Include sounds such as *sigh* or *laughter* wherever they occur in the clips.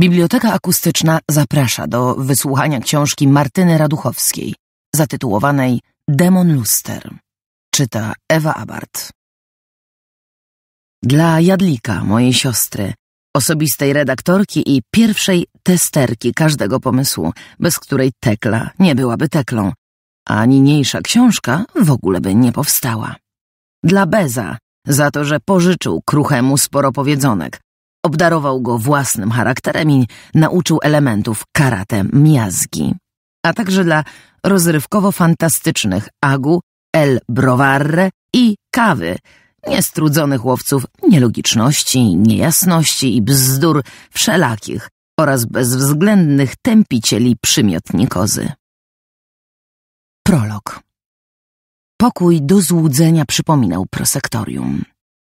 Biblioteka Akustyczna zaprasza do wysłuchania książki Martyny Raduchowskiej, zatytułowanej Demon Luster. Czyta Ewa Abart. Dla Jadlika, mojej siostry, osobistej redaktorki i pierwszej testerki każdego pomysłu, bez której Tekla nie byłaby Teklą, a niniejsza książka w ogóle by nie powstała. Dla Beza, za to, że pożyczył Kruchemu sporo powiedzonek, Obdarował go własnym charakterem i nauczył elementów karate miazgi, a także dla rozrywkowo-fantastycznych agu, el browarre i kawy, niestrudzonych łowców nielogiczności, niejasności i bzdur wszelakich oraz bezwzględnych tępicieli przymiotnikozy. Prolog Pokój do złudzenia przypominał prosektorium.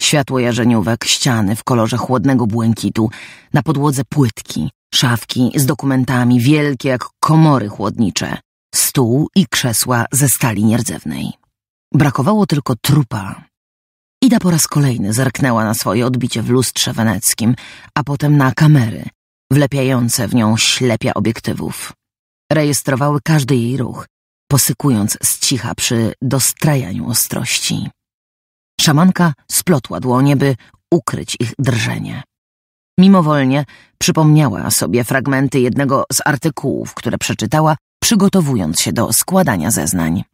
Światło jarzeniówek, ściany w kolorze chłodnego błękitu, na podłodze płytki, szafki z dokumentami wielkie jak komory chłodnicze, stół i krzesła ze stali nierdzewnej. Brakowało tylko trupa. Ida po raz kolejny zerknęła na swoje odbicie w lustrze weneckim, a potem na kamery, wlepiające w nią ślepia obiektywów. Rejestrowały każdy jej ruch, posykując z cicha przy dostrajaniu ostrości. Szamanka splotła dłonie, by ukryć ich drżenie. Mimowolnie przypomniała sobie fragmenty jednego z artykułów, które przeczytała, przygotowując się do składania zeznań.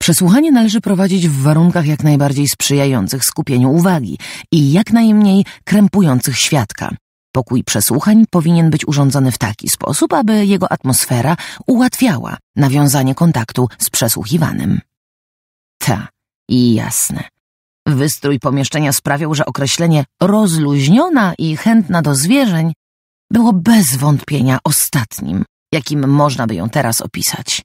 Przesłuchanie należy prowadzić w warunkach jak najbardziej sprzyjających skupieniu uwagi i jak najmniej krępujących świadka. Pokój przesłuchań powinien być urządzony w taki sposób, aby jego atmosfera ułatwiała nawiązanie kontaktu z przesłuchiwanym. Ta, i jasne. Wystrój pomieszczenia sprawiał, że określenie rozluźniona i chętna do zwierzeń było bez wątpienia ostatnim, jakim można by ją teraz opisać.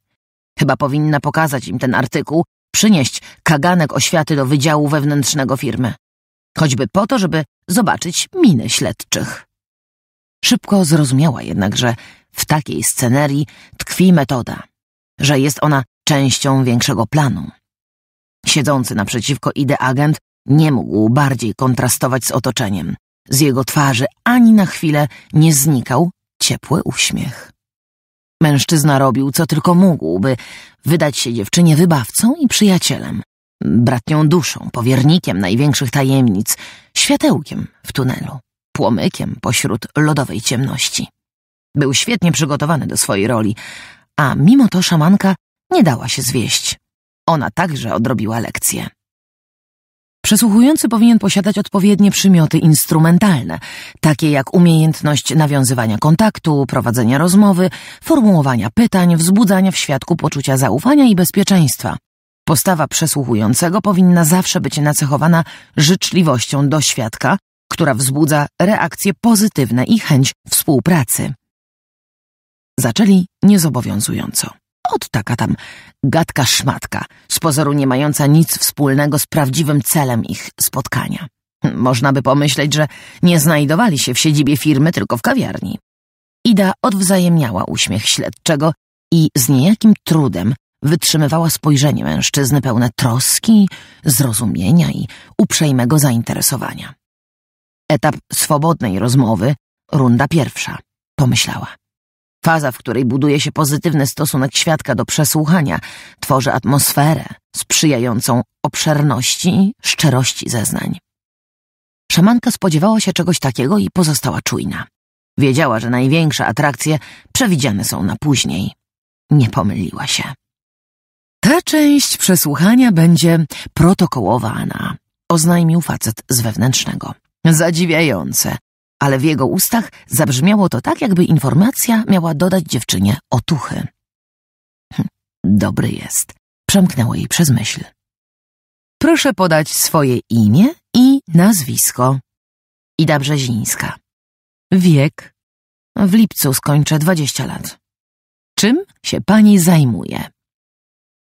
Chyba powinna pokazać im ten artykuł, przynieść kaganek oświaty do wydziału wewnętrznego firmy. Choćby po to, żeby zobaczyć minę śledczych. Szybko zrozumiała jednak, że w takiej scenerii tkwi metoda, że jest ona częścią większego planu. Siedzący naprzeciwko Idy agent nie mógł bardziej kontrastować z otoczeniem. Z jego twarzy ani na chwilę nie znikał ciepły uśmiech. Mężczyzna robił, co tylko mógł, by wydać się dziewczynie wybawcą i przyjacielem, bratnią duszą, powiernikiem największych tajemnic, światełkiem w tunelu, płomykiem pośród lodowej ciemności. Był świetnie przygotowany do swojej roli, a mimo to szamanka nie dała się zwieść. Ona także odrobiła lekcję. Przesłuchujący powinien posiadać odpowiednie przymioty instrumentalne, takie jak umiejętność nawiązywania kontaktu, prowadzenia rozmowy, formułowania pytań, wzbudzania w świadku poczucia zaufania i bezpieczeństwa. Postawa przesłuchującego powinna zawsze być nacechowana życzliwością do świadka, która wzbudza reakcje pozytywne i chęć współpracy. Zaczęli niezobowiązująco. Od taka tam gadka szmatka, z pozoru nie mająca nic wspólnego z prawdziwym celem ich spotkania. Można by pomyśleć, że nie znajdowali się w siedzibie firmy, tylko w kawiarni. Ida odwzajemniała uśmiech śledczego i z niejakim trudem wytrzymywała spojrzenie mężczyzny pełne troski, zrozumienia i uprzejmego zainteresowania. Etap swobodnej rozmowy, runda pierwsza, pomyślała. Faza, w której buduje się pozytywny stosunek świadka do przesłuchania, tworzy atmosferę sprzyjającą obszerności, szczerości zeznań. Szamanka spodziewała się czegoś takiego i pozostała czujna. Wiedziała, że największe atrakcje przewidziane są na później. Nie pomyliła się. Ta część przesłuchania będzie protokołowana, oznajmił facet z wewnętrznego. Zadziwiające, ale w jego ustach zabrzmiało to tak, jakby informacja miała dodać dziewczynie otuchy. Hm, dobry jest, przemknęło jej przez myśl. Proszę podać swoje imię i nazwisko. Ida Brzezińska. Wiek. W lipcu skończę 20 lat. Czym się pani zajmuje?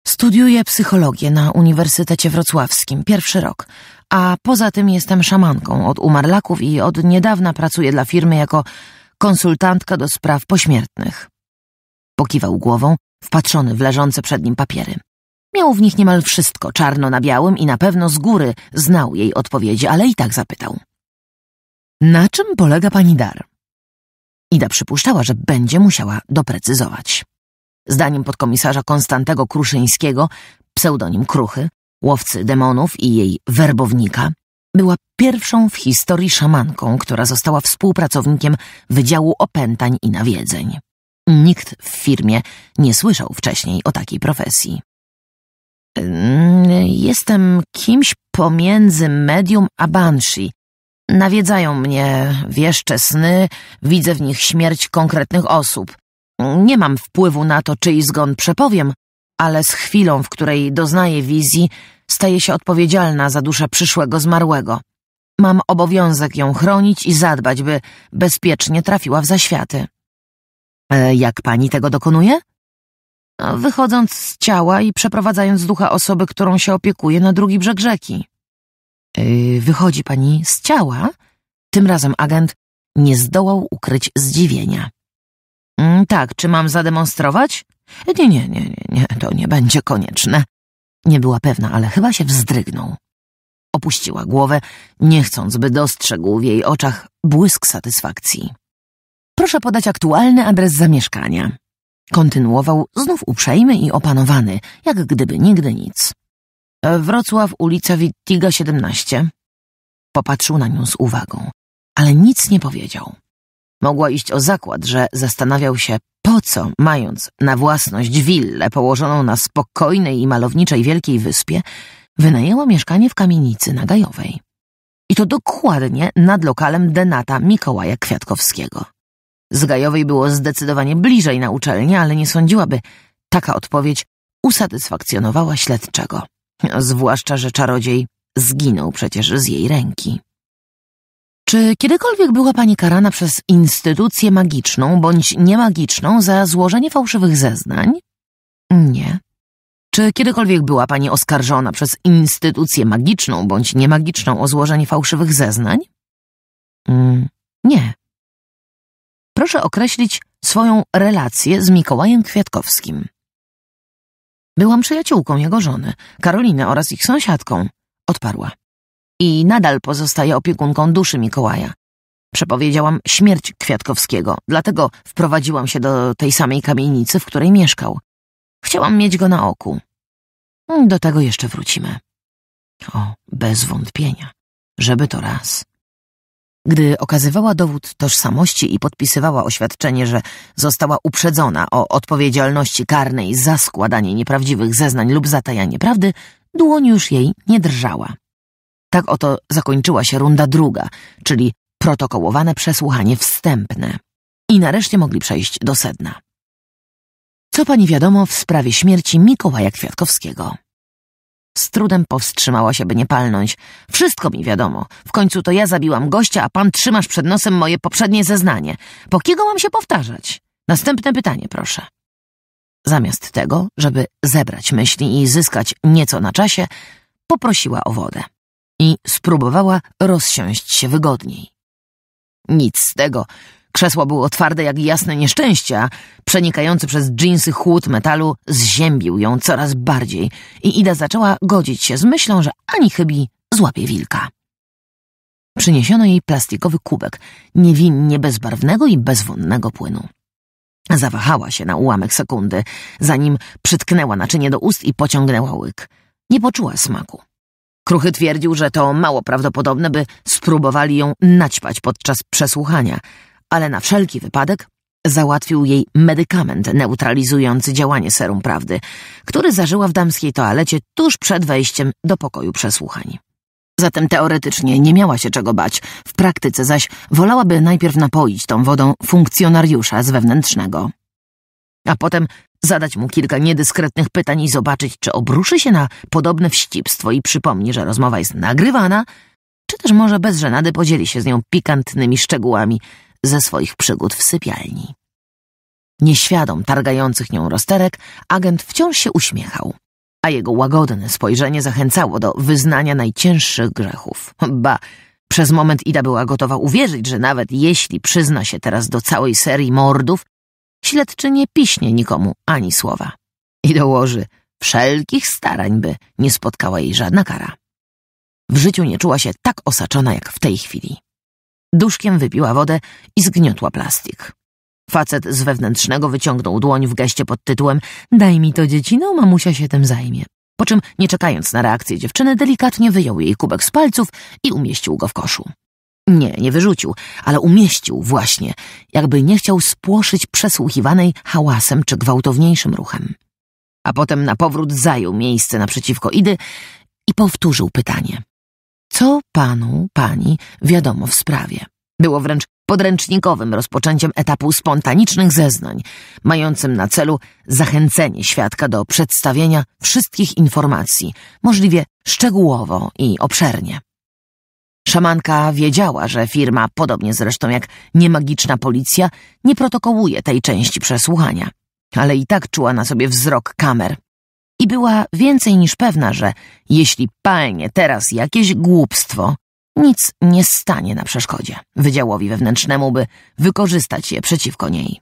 Studiuję psychologię na Uniwersytecie Wrocławskim, pierwszy rok a poza tym jestem szamanką od umarlaków i od niedawna pracuję dla firmy jako konsultantka do spraw pośmiertnych. Pokiwał głową, wpatrzony w leżące przed nim papiery. Miał w nich niemal wszystko, czarno na białym i na pewno z góry znał jej odpowiedzi, ale i tak zapytał. Na czym polega pani dar? Ida przypuszczała, że będzie musiała doprecyzować. Zdaniem podkomisarza Konstantego Kruszyńskiego, pseudonim Kruchy, łowcy demonów i jej werbownika, była pierwszą w historii szamanką, która została współpracownikiem Wydziału Opętań i Nawiedzeń. Nikt w firmie nie słyszał wcześniej o takiej profesji. Jestem kimś pomiędzy medium a banshee. Nawiedzają mnie wieszcze sny, widzę w nich śmierć konkretnych osób. Nie mam wpływu na to, czyj zgon przepowiem, ale z chwilą, w której doznaję wizji, staje się odpowiedzialna za duszę przyszłego zmarłego. Mam obowiązek ją chronić i zadbać, by bezpiecznie trafiła w zaświaty. E, jak pani tego dokonuje? No, wychodząc z ciała i przeprowadzając ducha osoby, którą się opiekuje, na drugi brzeg rzeki. E, wychodzi pani z ciała? Tym razem agent nie zdołał ukryć zdziwienia. Mm, tak, czy mam zademonstrować? E, nie, nie, nie, nie, to nie będzie konieczne. Nie była pewna, ale chyba się wzdrygnął. Opuściła głowę, nie chcąc, by dostrzegł w jej oczach błysk satysfakcji. Proszę podać aktualny adres zamieszkania. Kontynuował, znów uprzejmy i opanowany, jak gdyby nigdy nic. Wrocław, ulica Wittiga 17. Popatrzył na nią z uwagą, ale nic nie powiedział. Mogła iść o zakład, że zastanawiał się, po co, mając na własność willę położoną na spokojnej i malowniczej Wielkiej Wyspie, wynajęła mieszkanie w kamienicy na Gajowej. I to dokładnie nad lokalem denata Mikołaja Kwiatkowskiego. Z Gajowej było zdecydowanie bliżej na uczelnię, ale nie sądziłaby, taka odpowiedź usatysfakcjonowała śledczego. Zwłaszcza, że czarodziej zginął przecież z jej ręki. Czy kiedykolwiek była pani karana przez instytucję magiczną bądź niemagiczną za złożenie fałszywych zeznań? Nie. Czy kiedykolwiek była pani oskarżona przez instytucję magiczną bądź niemagiczną o złożenie fałszywych zeznań? Mm, nie. Proszę określić swoją relację z Mikołajem Kwiatkowskim. Byłam przyjaciółką jego żony, Karoliny oraz ich sąsiadką, odparła i nadal pozostaje opiekunką duszy Mikołaja. Przepowiedziałam śmierć Kwiatkowskiego, dlatego wprowadziłam się do tej samej kamienicy, w której mieszkał. Chciałam mieć go na oku. Do tego jeszcze wrócimy. O, bez wątpienia. Żeby to raz. Gdy okazywała dowód tożsamości i podpisywała oświadczenie, że została uprzedzona o odpowiedzialności karnej za składanie nieprawdziwych zeznań lub zatajanie prawdy, dłoń już jej nie drżała. Tak oto zakończyła się runda druga, czyli protokołowane przesłuchanie wstępne. I nareszcie mogli przejść do sedna. Co pani wiadomo w sprawie śmierci Mikołaja Kwiatkowskiego? Z trudem powstrzymała się, by nie palnąć. Wszystko mi wiadomo. W końcu to ja zabiłam gościa, a pan trzymasz przed nosem moje poprzednie zeznanie. Po kiego mam się powtarzać? Następne pytanie, proszę. Zamiast tego, żeby zebrać myśli i zyskać nieco na czasie, poprosiła o wodę i spróbowała rozsiąść się wygodniej. Nic z tego. Krzesło było twarde jak jasne nieszczęście, przenikający przez dżinsy chłód metalu zziębił ją coraz bardziej i Ida zaczęła godzić się z myślą, że ani chybi złapie wilka. Przyniesiono jej plastikowy kubek, niewinnie bezbarwnego i bezwonnego płynu. Zawahała się na ułamek sekundy, zanim przytknęła naczynie do ust i pociągnęła łyk. Nie poczuła smaku. Kruchy twierdził, że to mało prawdopodobne, by spróbowali ją naćpać podczas przesłuchania, ale na wszelki wypadek załatwił jej medykament neutralizujący działanie serum prawdy, który zażyła w damskiej toalecie tuż przed wejściem do pokoju przesłuchań. Zatem teoretycznie nie miała się czego bać, w praktyce zaś wolałaby najpierw napoić tą wodą funkcjonariusza z wewnętrznego. A potem zadać mu kilka niedyskretnych pytań i zobaczyć, czy obruszy się na podobne wścibstwo i przypomni, że rozmowa jest nagrywana, czy też może bez żenady podzieli się z nią pikantnymi szczegółami ze swoich przygód w sypialni. Nieświadom targających nią rozterek, agent wciąż się uśmiechał, a jego łagodne spojrzenie zachęcało do wyznania najcięższych grzechów. Ba, przez moment Ida była gotowa uwierzyć, że nawet jeśli przyzna się teraz do całej serii mordów, Śledczy nie piśnie nikomu ani słowa. I dołoży wszelkich starań, by nie spotkała jej żadna kara. W życiu nie czuła się tak osaczona jak w tej chwili. Duszkiem wypiła wodę i zgniotła plastik. Facet z wewnętrznego wyciągnął dłoń w geście pod tytułem Daj mi to dziecino, mamusia się tym zajmie. Po czym, nie czekając na reakcję dziewczyny, delikatnie wyjął jej kubek z palców i umieścił go w koszu. Nie, nie wyrzucił, ale umieścił właśnie, jakby nie chciał spłoszyć przesłuchiwanej hałasem czy gwałtowniejszym ruchem. A potem na powrót zajął miejsce naprzeciwko Idy i powtórzył pytanie. Co panu, pani wiadomo w sprawie? Było wręcz podręcznikowym rozpoczęciem etapu spontanicznych zeznań, mającym na celu zachęcenie świadka do przedstawienia wszystkich informacji, możliwie szczegółowo i obszernie. Szamanka wiedziała, że firma, podobnie zresztą jak niemagiczna policja, nie protokołuje tej części przesłuchania, ale i tak czuła na sobie wzrok kamer. I była więcej niż pewna, że jeśli palnie teraz jakieś głupstwo, nic nie stanie na przeszkodzie wydziałowi wewnętrznemu, by wykorzystać je przeciwko niej.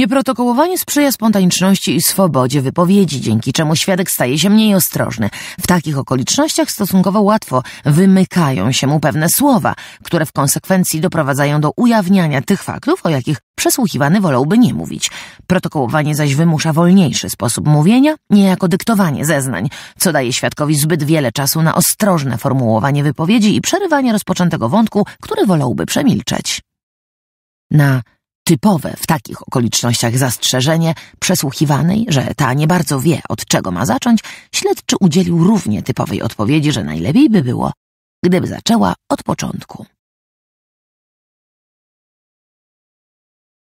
Nieprotokołowanie sprzyja spontaniczności i swobodzie wypowiedzi, dzięki czemu świadek staje się mniej ostrożny. W takich okolicznościach stosunkowo łatwo wymykają się mu pewne słowa, które w konsekwencji doprowadzają do ujawniania tych faktów, o jakich przesłuchiwany wolałby nie mówić. Protokołowanie zaś wymusza wolniejszy sposób mówienia, niejako dyktowanie zeznań, co daje świadkowi zbyt wiele czasu na ostrożne formułowanie wypowiedzi i przerywanie rozpoczętego wątku, który wolałby przemilczeć. Na Typowe w takich okolicznościach zastrzeżenie przesłuchiwanej, że ta nie bardzo wie, od czego ma zacząć, śledczy udzielił równie typowej odpowiedzi, że najlepiej by było, gdyby zaczęła od początku.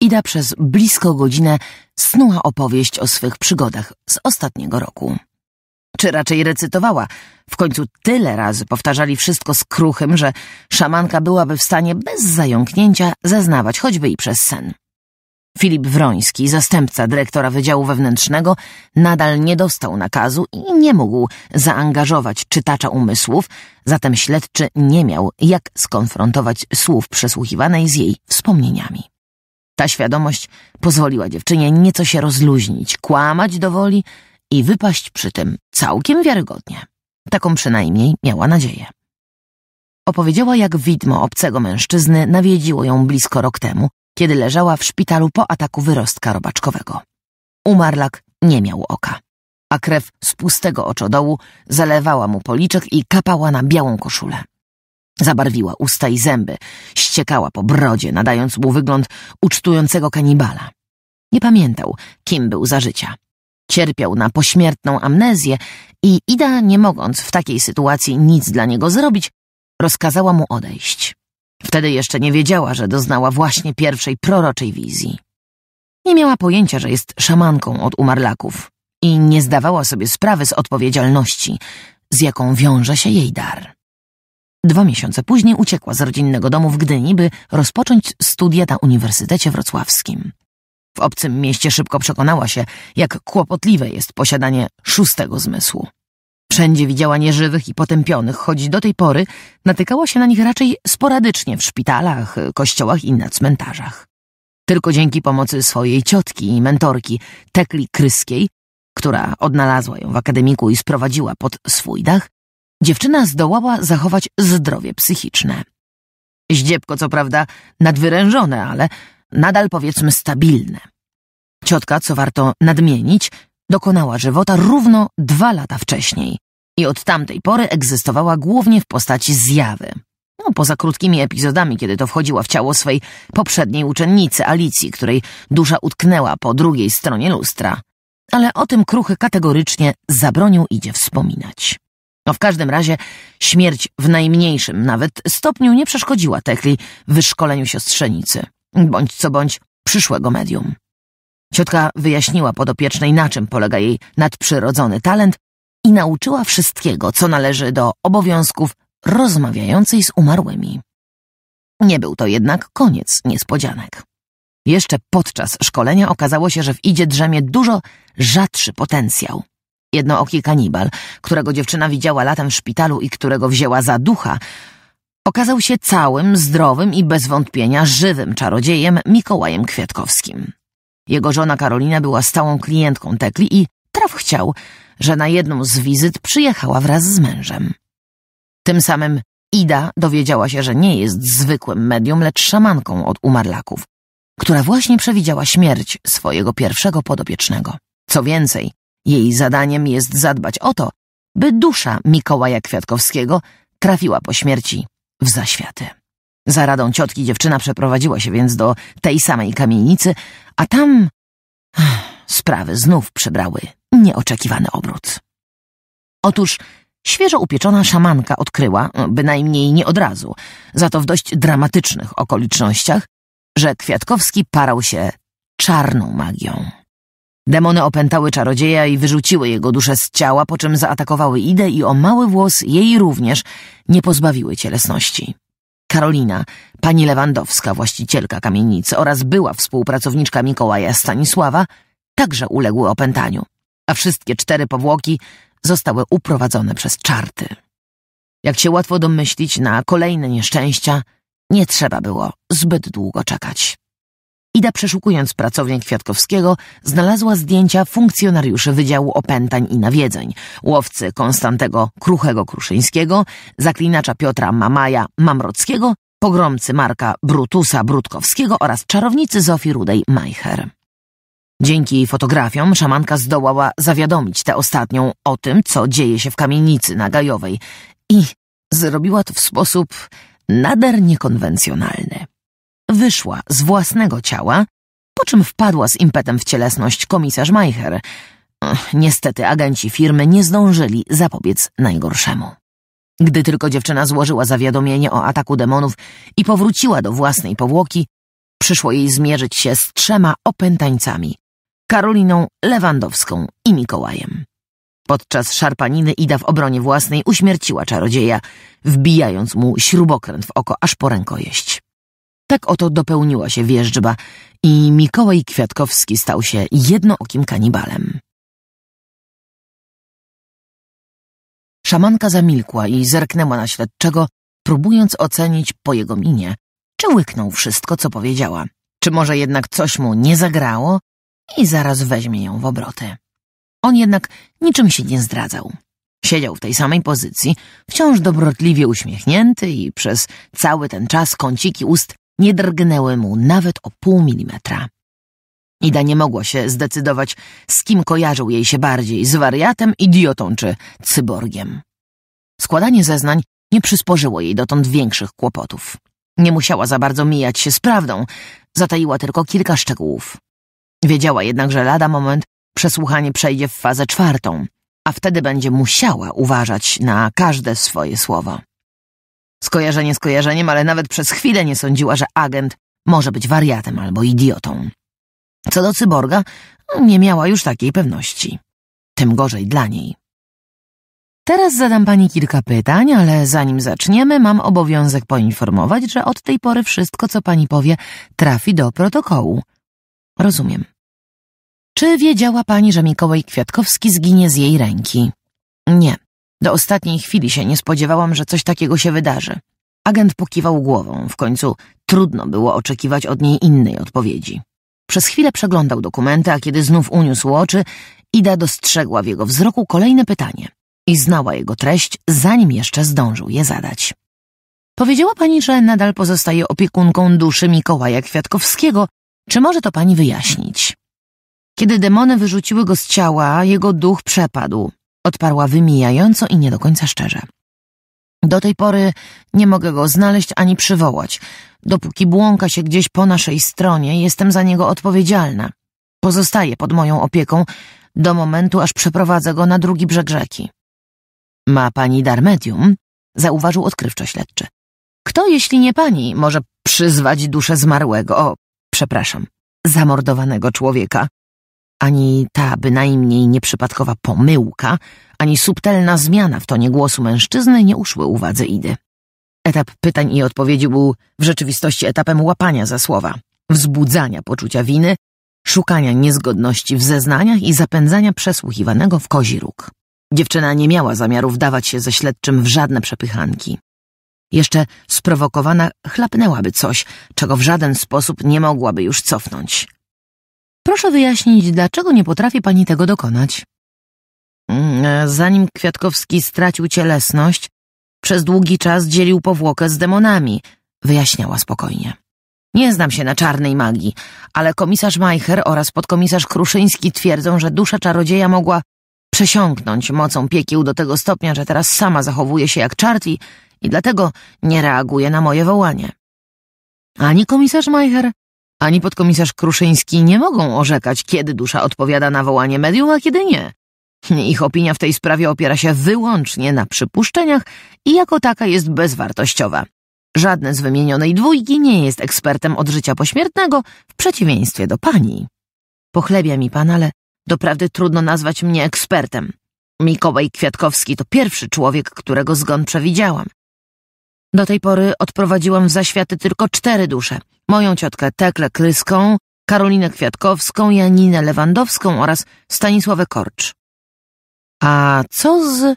Ida przez blisko godzinę snuła opowieść o swych przygodach z ostatniego roku czy raczej recytowała. W końcu tyle razy powtarzali wszystko z kruchym, że szamanka byłaby w stanie bez zająknięcia zeznawać choćby i przez sen. Filip Wroński, zastępca dyrektora Wydziału Wewnętrznego, nadal nie dostał nakazu i nie mógł zaangażować czytacza umysłów, zatem śledczy nie miał jak skonfrontować słów przesłuchiwanej z jej wspomnieniami. Ta świadomość pozwoliła dziewczynie nieco się rozluźnić, kłamać do woli, i wypaść przy tym całkiem wiarygodnie. Taką przynajmniej miała nadzieję. Opowiedziała, jak widmo obcego mężczyzny nawiedziło ją blisko rok temu, kiedy leżała w szpitalu po ataku wyrostka robaczkowego. Umarlak nie miał oka, a krew z pustego oczodołu zalewała mu policzek i kapała na białą koszulę. Zabarwiła usta i zęby, ściekała po brodzie, nadając mu wygląd ucztującego kanibala. Nie pamiętał, kim był za życia. Cierpiał na pośmiertną amnezję i Ida, nie mogąc w takiej sytuacji nic dla niego zrobić, rozkazała mu odejść. Wtedy jeszcze nie wiedziała, że doznała właśnie pierwszej proroczej wizji. Nie miała pojęcia, że jest szamanką od umarlaków i nie zdawała sobie sprawy z odpowiedzialności, z jaką wiąże się jej dar. Dwa miesiące później uciekła z rodzinnego domu w Gdyni, by rozpocząć studia na Uniwersytecie Wrocławskim. W obcym mieście szybko przekonała się, jak kłopotliwe jest posiadanie szóstego zmysłu. Wszędzie widziała nieżywych i potępionych, choć do tej pory natykała się na nich raczej sporadycznie w szpitalach, kościołach i na cmentarzach. Tylko dzięki pomocy swojej ciotki i mentorki Tekli Kryskiej, która odnalazła ją w akademiku i sprowadziła pod swój dach, dziewczyna zdołała zachować zdrowie psychiczne. Zdziebko co prawda nadwyrężone, ale nadal powiedzmy stabilne. Ciotka, co warto nadmienić, dokonała żywota równo dwa lata wcześniej i od tamtej pory egzystowała głównie w postaci zjawy. No, poza krótkimi epizodami, kiedy to wchodziła w ciało swej poprzedniej uczennicy Alicji, której dusza utknęła po drugiej stronie lustra. Ale o tym kruchy kategorycznie zabronił idzie wspominać. No w każdym razie śmierć w najmniejszym nawet stopniu nie przeszkodziła Tekli w wyszkoleniu siostrzenicy. Bądź co bądź, przyszłego medium. Ciotka wyjaśniła podopiecznej, na czym polega jej nadprzyrodzony talent i nauczyła wszystkiego, co należy do obowiązków rozmawiającej z umarłymi. Nie był to jednak koniec niespodzianek. Jeszcze podczas szkolenia okazało się, że w Idzie drzemie dużo rzadszy potencjał. Jednooki kanibal, którego dziewczyna widziała latem w szpitalu i którego wzięła za ducha, okazał się całym, zdrowym i bez wątpienia żywym czarodziejem Mikołajem Kwiatkowskim. Jego żona Karolina była stałą klientką Tekli i traf chciał, że na jedną z wizyt przyjechała wraz z mężem. Tym samym Ida dowiedziała się, że nie jest zwykłym medium, lecz szamanką od umarlaków, która właśnie przewidziała śmierć swojego pierwszego podopiecznego. Co więcej, jej zadaniem jest zadbać o to, by dusza Mikołaja Kwiatkowskiego trafiła po śmierci w zaświaty. Za radą ciotki dziewczyna przeprowadziła się więc do tej samej kamienicy, a tam sprawy znów przybrały nieoczekiwany obrót. Otóż świeżo upieczona szamanka odkryła, bynajmniej nie od razu, za to w dość dramatycznych okolicznościach, że Kwiatkowski parał się czarną magią. Demony opętały czarodzieja i wyrzuciły jego duszę z ciała, po czym zaatakowały Idę i o mały włos jej również nie pozbawiły cielesności. Karolina, pani Lewandowska, właścicielka kamienicy oraz była współpracowniczka Mikołaja Stanisława, także uległy opętaniu, a wszystkie cztery powłoki zostały uprowadzone przez czarty. Jak się łatwo domyślić, na kolejne nieszczęścia nie trzeba było zbyt długo czekać. Ida przeszukując pracownię Kwiatkowskiego znalazła zdjęcia funkcjonariuszy Wydziału Opętań i Nawiedzeń, łowcy Konstantego Kruchego-Kruszyńskiego, zaklinacza Piotra Mamaja Mamrockiego, pogromcy Marka Brutusa Brutkowskiego oraz czarownicy Zofii rudej meicher Dzięki fotografiom szamanka zdołała zawiadomić tę ostatnią o tym, co dzieje się w kamienicy na Gajowej i zrobiła to w sposób nader niekonwencjonalny wyszła z własnego ciała, po czym wpadła z impetem w cielesność komisarz Meicher. Niestety agenci firmy nie zdążyli zapobiec najgorszemu. Gdy tylko dziewczyna złożyła zawiadomienie o ataku demonów i powróciła do własnej powłoki, przyszło jej zmierzyć się z trzema opętańcami Karoliną Lewandowską i Mikołajem. Podczas szarpaniny Ida w obronie własnej uśmierciła czarodzieja, wbijając mu śrubokręt w oko aż po rękojeść. Tak oto dopełniła się wierzba i Mikołaj Kwiatkowski stał się jednookim kanibalem. Szamanka zamilkła i zerknęła na śledczego, próbując ocenić po jego minie, czy łyknął wszystko, co powiedziała, czy może jednak coś mu nie zagrało i zaraz weźmie ją w obroty. On jednak niczym się nie zdradzał. Siedział w tej samej pozycji, wciąż dobrotliwie uśmiechnięty i przez cały ten czas kąciki ust nie drgnęły mu nawet o pół milimetra. Ida nie mogła się zdecydować, z kim kojarzył jej się bardziej, z wariatem, idiotą czy cyborgiem. Składanie zeznań nie przysporzyło jej dotąd większych kłopotów. Nie musiała za bardzo mijać się z prawdą, zataiła tylko kilka szczegółów. Wiedziała jednak, że lada moment przesłuchanie przejdzie w fazę czwartą, a wtedy będzie musiała uważać na każde swoje słowo. Skojarzenie skojarzeniem, ale nawet przez chwilę nie sądziła, że agent może być wariatem albo idiotą. Co do cyborga, nie miała już takiej pewności. Tym gorzej dla niej. Teraz zadam pani kilka pytań, ale zanim zaczniemy, mam obowiązek poinformować, że od tej pory wszystko, co pani powie, trafi do protokołu. Rozumiem. Czy wiedziała pani, że Mikołaj Kwiatkowski zginie z jej ręki? Nie. Do ostatniej chwili się nie spodziewałam, że coś takiego się wydarzy. Agent pokiwał głową, w końcu trudno było oczekiwać od niej innej odpowiedzi. Przez chwilę przeglądał dokumenty, a kiedy znów uniósł oczy, Ida dostrzegła w jego wzroku kolejne pytanie i znała jego treść, zanim jeszcze zdążył je zadać. Powiedziała pani, że nadal pozostaje opiekunką duszy Mikołaja Kwiatkowskiego. Czy może to pani wyjaśnić? Kiedy demony wyrzuciły go z ciała, jego duch przepadł odparła wymijająco i nie do końca szczerze. Do tej pory nie mogę go znaleźć ani przywołać. Dopóki błąka się gdzieś po naszej stronie, jestem za niego odpowiedzialna. Pozostaje pod moją opieką do momentu, aż przeprowadzę go na drugi brzeg rzeki. Ma pani dar medium? Zauważył odkrywczo śledczy. Kto, jeśli nie pani, może przyzwać duszę zmarłego, o, przepraszam, zamordowanego człowieka? Ani ta bynajmniej nieprzypadkowa pomyłka, ani subtelna zmiana w tonie głosu mężczyzny nie uszły uwadze Idy. Etap pytań i odpowiedzi był w rzeczywistości etapem łapania za słowa, wzbudzania poczucia winy, szukania niezgodności w zeznaniach i zapędzania przesłuchiwanego w kozi róg. Dziewczyna nie miała zamiaru wdawać się ze śledczym w żadne przepychanki. Jeszcze sprowokowana chlapnęłaby coś, czego w żaden sposób nie mogłaby już cofnąć. Proszę wyjaśnić, dlaczego nie potrafi pani tego dokonać. Mm, e, zanim Kwiatkowski stracił cielesność, przez długi czas dzielił powłokę z demonami, wyjaśniała spokojnie. Nie znam się na czarnej magii, ale komisarz Majcher oraz podkomisarz Kruszyński twierdzą, że dusza czarodzieja mogła przesiąknąć mocą piekieł do tego stopnia, że teraz sama zachowuje się jak czarty i dlatego nie reaguje na moje wołanie. Ani komisarz Majcher, ani podkomisarz Kruszyński nie mogą orzekać, kiedy dusza odpowiada na wołanie medium, a kiedy nie. Ich opinia w tej sprawie opiera się wyłącznie na przypuszczeniach i jako taka jest bezwartościowa. Żadne z wymienionej dwójki nie jest ekspertem od życia pośmiertnego, w przeciwieństwie do pani. Pochlebia mi pan, ale doprawdy trudno nazwać mnie ekspertem. Mikołaj Kwiatkowski to pierwszy człowiek, którego zgon przewidziałam. Do tej pory odprowadziłam w zaświaty tylko cztery dusze. Moją ciotkę Teklę Kryską, Karolinę Kwiatkowską, Janinę Lewandowską oraz Stanisławę Korcz. A co z...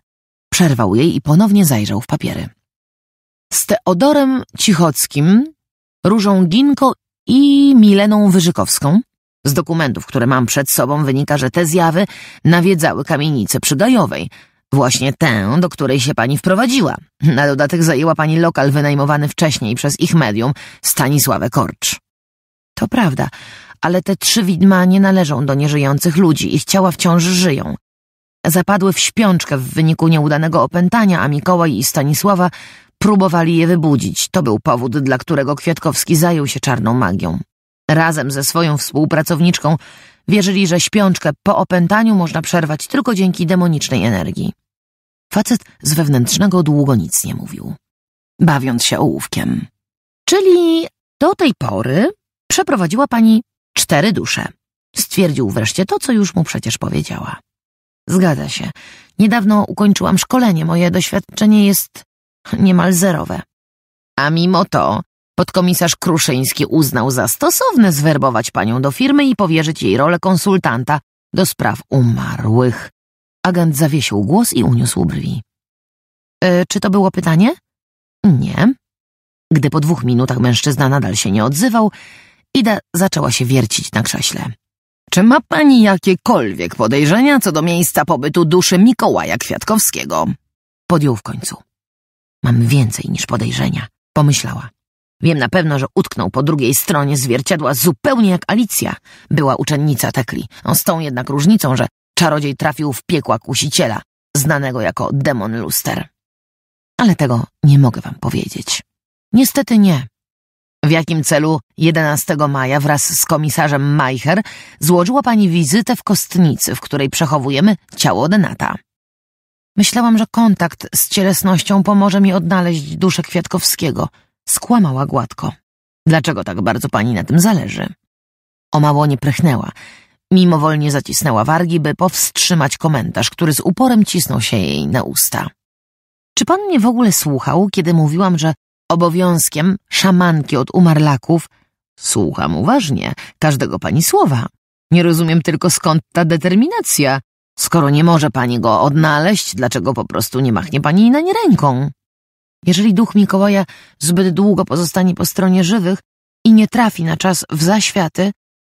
Przerwał jej i ponownie zajrzał w papiery. Z Teodorem Cichockim, Różą Ginko i Mileną Wyżykowską. Z dokumentów, które mam przed sobą, wynika, że te zjawy nawiedzały kamienicę przy Gajowej, Właśnie tę, do której się pani wprowadziła. Na dodatek zajęła pani lokal wynajmowany wcześniej przez ich medium, Stanisławę Korcz. To prawda, ale te trzy widma nie należą do nieżyjących ludzi, ich ciała wciąż żyją. Zapadły w śpiączkę w wyniku nieudanego opętania, a Mikołaj i Stanisława próbowali je wybudzić. To był powód, dla którego Kwiatkowski zajął się czarną magią. Razem ze swoją współpracowniczką Wierzyli, że śpiączkę po opętaniu można przerwać tylko dzięki demonicznej energii. Facet z wewnętrznego długo nic nie mówił, bawiąc się ołówkiem. Czyli do tej pory przeprowadziła pani cztery dusze. Stwierdził wreszcie to, co już mu przecież powiedziała. Zgadza się. Niedawno ukończyłam szkolenie, moje doświadczenie jest niemal zerowe. A mimo to Podkomisarz Kruszyński uznał za stosowne zwerbować panią do firmy i powierzyć jej rolę konsultanta do spraw umarłych. Agent zawiesił głos i uniósł brwi. E, czy to było pytanie? Nie. Gdy po dwóch minutach mężczyzna nadal się nie odzywał, Ida zaczęła się wiercić na krześle. Czy ma pani jakiekolwiek podejrzenia co do miejsca pobytu duszy Mikołaja Kwiatkowskiego? Podjął w końcu. Mam więcej niż podejrzenia, pomyślała. Wiem na pewno, że utknął po drugiej stronie zwierciadła zupełnie jak Alicja, była uczennica Tekli, no, z tą jednak różnicą, że czarodziej trafił w piekła kusiciela, znanego jako demon luster. Ale tego nie mogę wam powiedzieć. Niestety nie. W jakim celu 11 maja wraz z komisarzem Meicher złożyła pani wizytę w kostnicy, w której przechowujemy ciało Denata. Myślałam, że kontakt z cielesnością pomoże mi odnaleźć duszę Kwiatkowskiego – Skłamała gładko. Dlaczego tak bardzo pani na tym zależy? O mało nie prychnęła. Mimowolnie zacisnęła wargi, by powstrzymać komentarz, który z uporem cisnął się jej na usta. Czy pan mnie w ogóle słuchał, kiedy mówiłam, że obowiązkiem szamanki od umarlaków Słucham uważnie, każdego pani słowa. Nie rozumiem tylko skąd ta determinacja. Skoro nie może pani go odnaleźć, dlaczego po prostu nie machnie pani na nie ręką? Jeżeli duch Mikołaja zbyt długo pozostanie po stronie żywych i nie trafi na czas w zaświaty,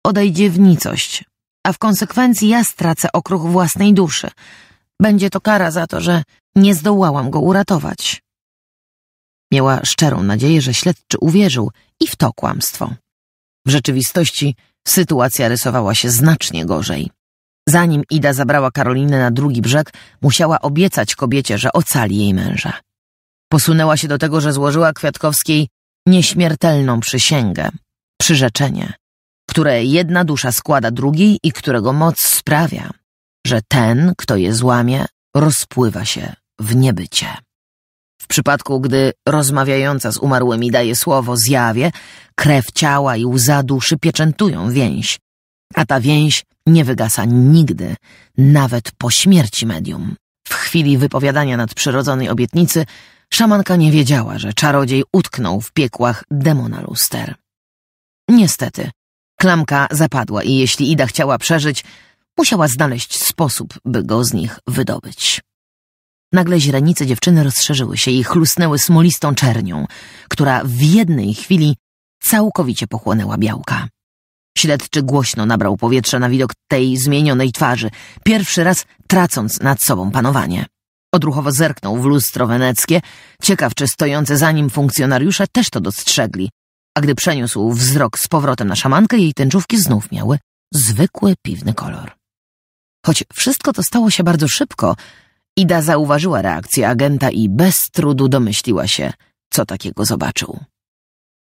odejdzie w nicość, a w konsekwencji ja stracę okruch własnej duszy. Będzie to kara za to, że nie zdołałam go uratować. Miała szczerą nadzieję, że śledczy uwierzył i w to kłamstwo. W rzeczywistości sytuacja rysowała się znacznie gorzej. Zanim Ida zabrała Karolinę na drugi brzeg, musiała obiecać kobiecie, że ocali jej męża. Posunęła się do tego, że złożyła Kwiatkowskiej nieśmiertelną przysięgę, przyrzeczenie, które jedna dusza składa drugiej i którego moc sprawia, że ten, kto je złamie, rozpływa się w niebycie. W przypadku, gdy rozmawiająca z umarłymi daje słowo zjawie, krew ciała i łza duszy pieczętują więź, a ta więź nie wygasa nigdy, nawet po śmierci medium. W chwili wypowiadania nadprzyrodzonej obietnicy Szamanka nie wiedziała, że czarodziej utknął w piekłach demona luster. Niestety, klamka zapadła i jeśli Ida chciała przeżyć, musiała znaleźć sposób, by go z nich wydobyć. Nagle źrenice dziewczyny rozszerzyły się i chlusnęły smolistą czernią, która w jednej chwili całkowicie pochłonęła białka. Śledczy głośno nabrał powietrza na widok tej zmienionej twarzy, pierwszy raz tracąc nad sobą panowanie. Odruchowo zerknął w lustro weneckie, ciekaw czy stojące za nim funkcjonariusze też to dostrzegli. A gdy przeniósł wzrok z powrotem na szamankę, jej tęczówki znów miały zwykły piwny kolor. Choć wszystko to stało się bardzo szybko, Ida zauważyła reakcję agenta i bez trudu domyśliła się, co takiego zobaczył.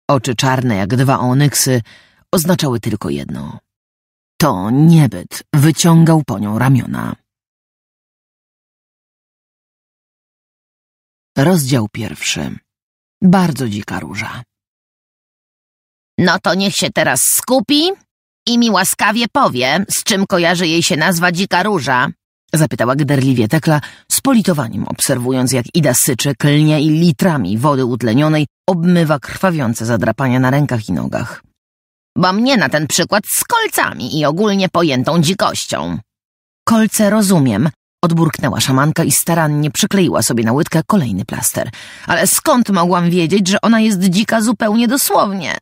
Oczy czarne jak dwa onyksy oznaczały tylko jedno. To niebyt wyciągał po nią ramiona. Rozdział pierwszy. Bardzo dzika róża. No to niech się teraz skupi i mi łaskawie powie, z czym kojarzy jej się nazwa dzika róża. Zapytała gderliwie Tekla, z politowaniem obserwując, jak Ida syczy, klnie i litrami wody utlenionej obmywa krwawiące zadrapania na rękach i nogach. Bo mnie na ten przykład z kolcami i ogólnie pojętą dzikością. Kolce rozumiem, Odburknęła szamanka i starannie przykleiła sobie na łydkę kolejny plaster. Ale skąd mogłam wiedzieć, że ona jest dzika zupełnie dosłownie?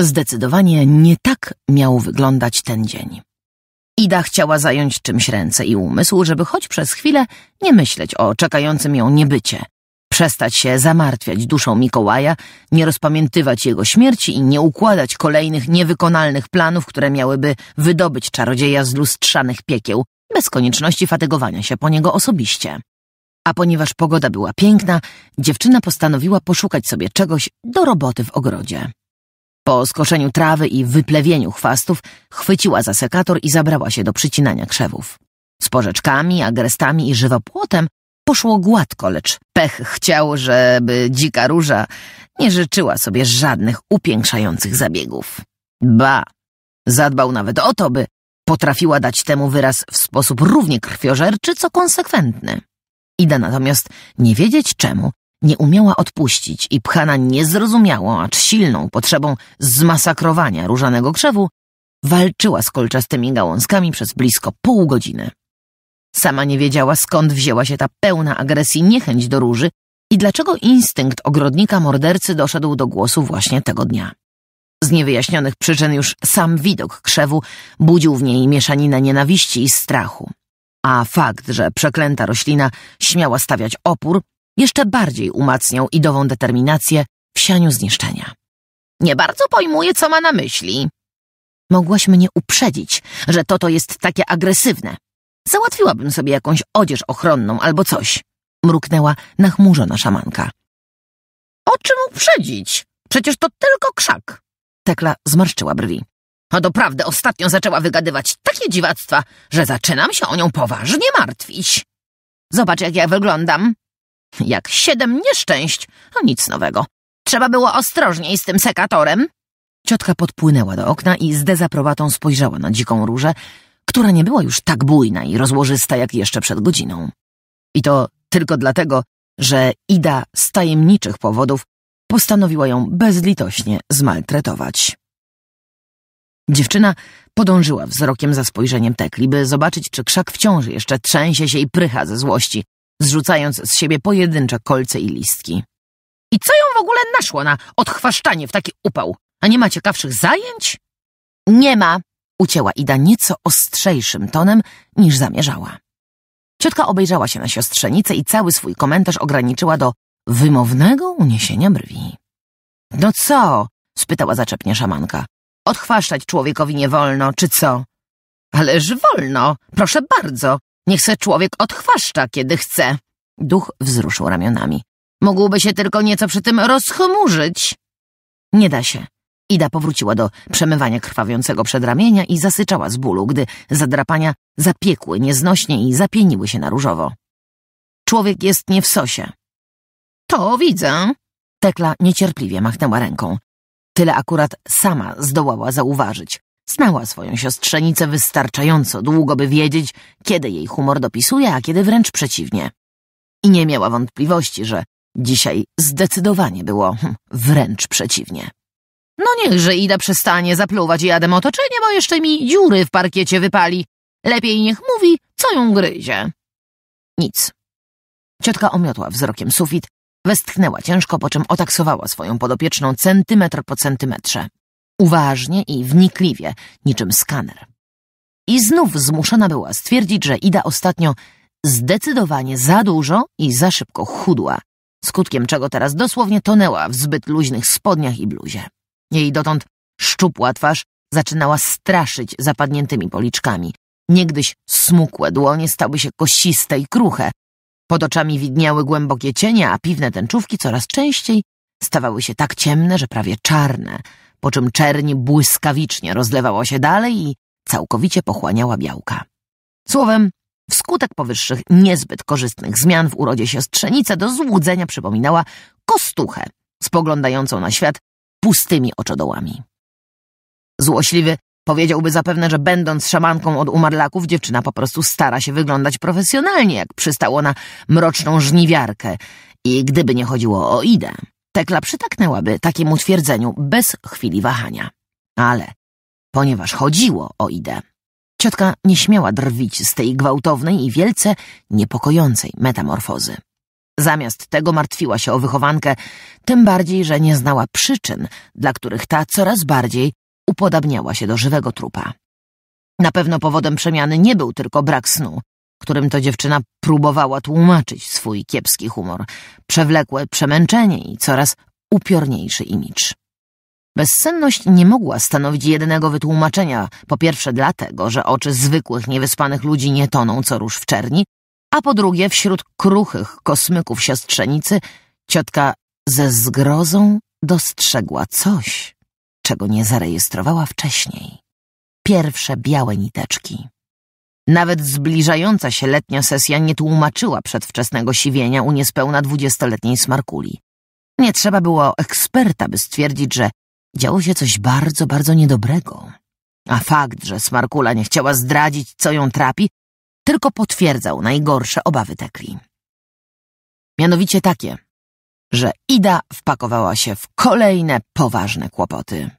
Zdecydowanie nie tak miał wyglądać ten dzień. Ida chciała zająć czymś ręce i umysł, żeby choć przez chwilę nie myśleć o czekającym ją niebycie. Przestać się zamartwiać duszą Mikołaja, nie rozpamiętywać jego śmierci i nie układać kolejnych niewykonalnych planów, które miałyby wydobyć czarodzieja z lustrzanych piekieł, bez konieczności fatygowania się po niego osobiście. A ponieważ pogoda była piękna, dziewczyna postanowiła poszukać sobie czegoś do roboty w ogrodzie. Po skoszeniu trawy i wyplewieniu chwastów, chwyciła za sekator i zabrała się do przycinania krzewów. Z porzeczkami, agrestami i żywopłotem poszło gładko, lecz pech chciał, żeby dzika róża nie życzyła sobie żadnych upiększających zabiegów. Ba, zadbał nawet o to, by Potrafiła dać temu wyraz w sposób równie krwiożerczy, co konsekwentny. Ida natomiast, nie wiedzieć czemu, nie umiała odpuścić i pchana niezrozumiałą, acz silną potrzebą zmasakrowania różanego krzewu, walczyła z kolczastymi gałązkami przez blisko pół godziny. Sama nie wiedziała, skąd wzięła się ta pełna agresji niechęć do róży i dlaczego instynkt ogrodnika mordercy doszedł do głosu właśnie tego dnia. Z niewyjaśnionych przyczyn już sam widok krzewu budził w niej mieszaninę nienawiści i strachu. A fakt, że przeklęta roślina śmiała stawiać opór, jeszcze bardziej umacniał idową determinację w sianiu zniszczenia. Nie bardzo pojmuję, co ma na myśli. Mogłaś mnie uprzedzić, że to to jest takie agresywne. Załatwiłabym sobie jakąś odzież ochronną albo coś. Mruknęła nachmurzona szamanka. O czym uprzedzić? Przecież to tylko krzak. Tekla zmarszczyła brwi. A doprawdy ostatnio zaczęła wygadywać takie dziwactwa, że zaczynam się o nią poważnie martwić. Zobacz, jak ja wyglądam. Jak siedem nieszczęść, a nic nowego. Trzeba było ostrożniej z tym sekatorem. Ciotka podpłynęła do okna i z dezaprobatą spojrzała na dziką różę, która nie była już tak bujna i rozłożysta jak jeszcze przed godziną. I to tylko dlatego, że Ida z tajemniczych powodów postanowiła ją bezlitośnie zmaltretować. Dziewczyna podążyła wzrokiem za spojrzeniem tekli, by zobaczyć, czy krzak wciąż jeszcze trzęsie się i prycha ze złości, zrzucając z siebie pojedyncze kolce i listki. I co ją w ogóle naszło na odchwaszczanie w taki upał? A nie ma ciekawszych zajęć? Nie ma, ucięła Ida nieco ostrzejszym tonem niż zamierzała. Ciotka obejrzała się na siostrzenicę i cały swój komentarz ograniczyła do wymownego uniesienia brwi. No co? spytała zaczepnie szamanka. Odchwaszczać człowiekowi nie wolno, czy co? Ależ wolno, proszę bardzo. Niech se człowiek odchwaszcza, kiedy chce. Duch wzruszył ramionami. Mógłby się tylko nieco przy tym rozchmurzyć. Nie da się. Ida powróciła do przemywania krwawiącego przedramienia i zasyczała z bólu, gdy zadrapania zapiekły nieznośnie i zapieniły się na różowo. Człowiek jest nie w sosie. To widzę. Tekla niecierpliwie machnęła ręką. Tyle akurat sama zdołała zauważyć. Znała swoją siostrzenicę wystarczająco długo, by wiedzieć, kiedy jej humor dopisuje, a kiedy wręcz przeciwnie. I nie miała wątpliwości, że dzisiaj zdecydowanie było hm, wręcz przeciwnie. No niechże Ida przestanie zapluwać jadem otoczenie, bo jeszcze mi dziury w parkiecie wypali. Lepiej niech mówi, co ją gryzie. Nic. Ciotka omiotła wzrokiem sufit, Westchnęła ciężko, po czym otaksowała swoją podopieczną centymetr po centymetrze. Uważnie i wnikliwie, niczym skaner. I znów zmuszona była stwierdzić, że Ida ostatnio zdecydowanie za dużo i za szybko chudła, skutkiem czego teraz dosłownie tonęła w zbyt luźnych spodniach i bluzie. Jej dotąd szczupła twarz zaczynała straszyć zapadniętymi policzkami. Niegdyś smukłe dłonie stały się kosiste i kruche, pod oczami widniały głębokie cienie, a piwne tęczówki coraz częściej stawały się tak ciemne, że prawie czarne, po czym czerni błyskawicznie rozlewała się dalej i całkowicie pochłaniała białka. Słowem, wskutek powyższych niezbyt korzystnych zmian w urodzie siostrzenica do złudzenia przypominała kostuchę spoglądającą na świat pustymi oczodołami. Złośliwy Powiedziałby zapewne, że będąc szamanką od umarlaków, dziewczyna po prostu stara się wyglądać profesjonalnie, jak przystało na mroczną żniwiarkę. I gdyby nie chodziło o Idę, Tekla przytaknęłaby takiemu twierdzeniu bez chwili wahania. Ale ponieważ chodziło o Idę, ciotka nie śmiała drwić z tej gwałtownej i wielce niepokojącej metamorfozy. Zamiast tego martwiła się o wychowankę, tym bardziej, że nie znała przyczyn, dla których ta coraz bardziej upodabniała się do żywego trupa. Na pewno powodem przemiany nie był tylko brak snu, którym to dziewczyna próbowała tłumaczyć swój kiepski humor, przewlekłe przemęczenie i coraz upiorniejszy imidż. Bezsenność nie mogła stanowić jedynego wytłumaczenia, po pierwsze dlatego, że oczy zwykłych, niewyspanych ludzi nie toną co róż w czerni, a po drugie wśród kruchych kosmyków siostrzenicy ciotka ze zgrozą dostrzegła coś czego nie zarejestrowała wcześniej. Pierwsze białe niteczki. Nawet zbliżająca się letnia sesja nie tłumaczyła przedwczesnego siwienia u niespełna dwudziestoletniej smarkuli. Nie trzeba było eksperta, by stwierdzić, że działo się coś bardzo, bardzo niedobrego. A fakt, że smarkula nie chciała zdradzić, co ją trapi, tylko potwierdzał najgorsze obawy Tekli. Mianowicie takie – że Ida wpakowała się w kolejne poważne kłopoty.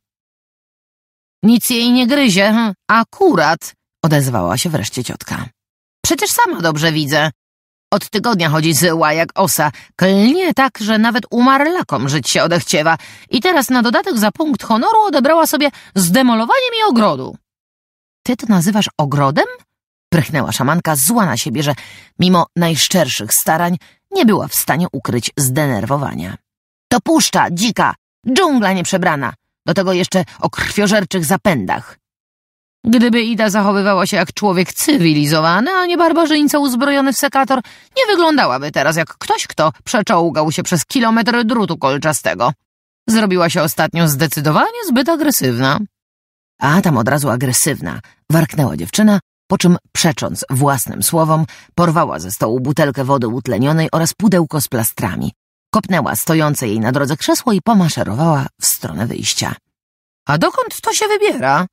Nic jej nie gryzie, hm, akurat, odezwała się wreszcie ciotka. Przecież sama dobrze widzę. Od tygodnia chodzi zyła jak osa, klnie tak, że nawet umarlakom żyć się odechciewa i teraz na dodatek za punkt honoru odebrała sobie zdemolowanie mi ogrodu. Ty to nazywasz ogrodem? Prychnęła szamanka, zła na siebie, że mimo najszczerszych starań nie była w stanie ukryć zdenerwowania. To puszcza, dzika, dżungla nieprzebrana, do tego jeszcze o krwiożerczych zapędach. Gdyby Ida zachowywała się jak człowiek cywilizowany, a nie barbarzyńca uzbrojony w sekator, nie wyglądałaby teraz jak ktoś, kto przeczołgał się przez kilometr drutu kolczastego. Zrobiła się ostatnio zdecydowanie zbyt agresywna. A tam od razu agresywna, warknęła dziewczyna, po czym, przecząc własnym słowom, porwała ze stołu butelkę wody utlenionej oraz pudełko z plastrami. Kopnęła stojące jej na drodze krzesło i pomaszerowała w stronę wyjścia. A dokąd to się wybiera?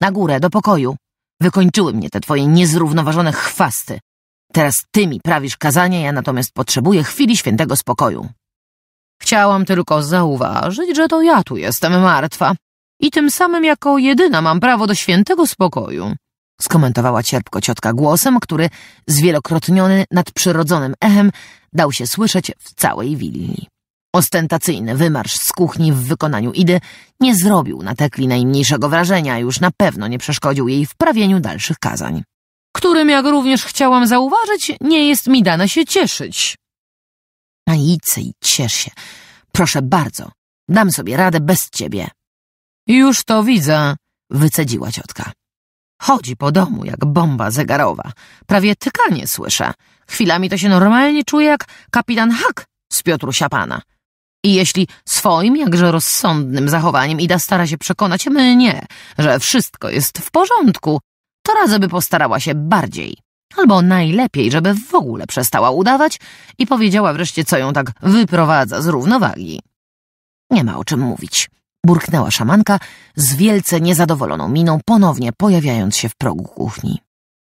Na górę, do pokoju. Wykończyły mnie te twoje niezrównoważone chwasty. Teraz ty mi prawisz kazanie, ja natomiast potrzebuję chwili świętego spokoju. Chciałam tylko zauważyć, że to ja tu jestem martwa. I tym samym jako jedyna mam prawo do świętego spokoju skomentowała cierpko ciotka głosem, który zwielokrotniony nadprzyrodzonym echem dał się słyszeć w całej willi. Ostentacyjny wymarsz z kuchni w wykonaniu Idy nie zrobił na Tekli najmniejszego wrażenia, już na pewno nie przeszkodził jej w prawieniu dalszych kazań. Którym, jak również chciałam zauważyć, nie jest mi dane się cieszyć. A idź i ciesz się. Proszę bardzo, dam sobie radę bez ciebie. Już to widzę, wycedziła ciotka. Chodzi po domu jak bomba zegarowa. Prawie tykanie słyszę. Chwilami to się normalnie czuje jak kapitan Hak z Piotrusia Pana. I jeśli swoim, jakże rozsądnym zachowaniem Ida stara się przekonać mnie, że wszystko jest w porządku, to radzę by postarała się bardziej. Albo najlepiej, żeby w ogóle przestała udawać i powiedziała wreszcie, co ją tak wyprowadza z równowagi. Nie ma o czym mówić burknęła szamanka z wielce niezadowoloną miną, ponownie pojawiając się w progu kuchni.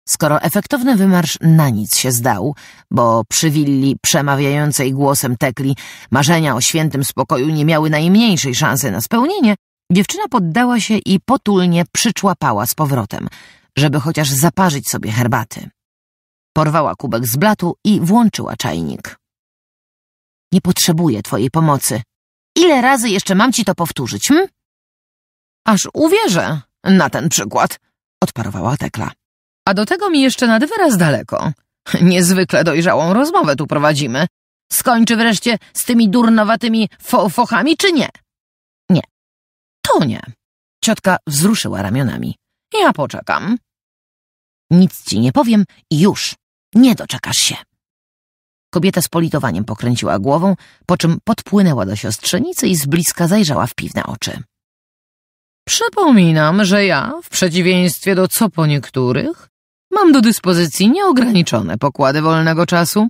Skoro efektowny wymarsz na nic się zdał, bo przy willi przemawiającej głosem tekli marzenia o świętym spokoju nie miały najmniejszej szansy na spełnienie, dziewczyna poddała się i potulnie przyczłapała z powrotem, żeby chociaż zaparzyć sobie herbaty. Porwała kubek z blatu i włączyła czajnik. Nie potrzebuję twojej pomocy, Ile razy jeszcze mam ci to powtórzyć, hm? Aż uwierzę na ten przykład, odparowała Tekla. A do tego mi jeszcze nad wyraz daleko. Niezwykle dojrzałą rozmowę tu prowadzimy. Skończy wreszcie z tymi durnowatymi fo fochami, czy nie? Nie. To nie. Ciotka wzruszyła ramionami. Ja poczekam. Nic ci nie powiem i już. Nie doczekasz się. Kobieta z politowaniem pokręciła głową, po czym podpłynęła do siostrzenicy i z bliska zajrzała w piwne oczy. Przypominam, że ja, w przeciwieństwie do co po niektórych, mam do dyspozycji nieograniczone pokłady wolnego czasu.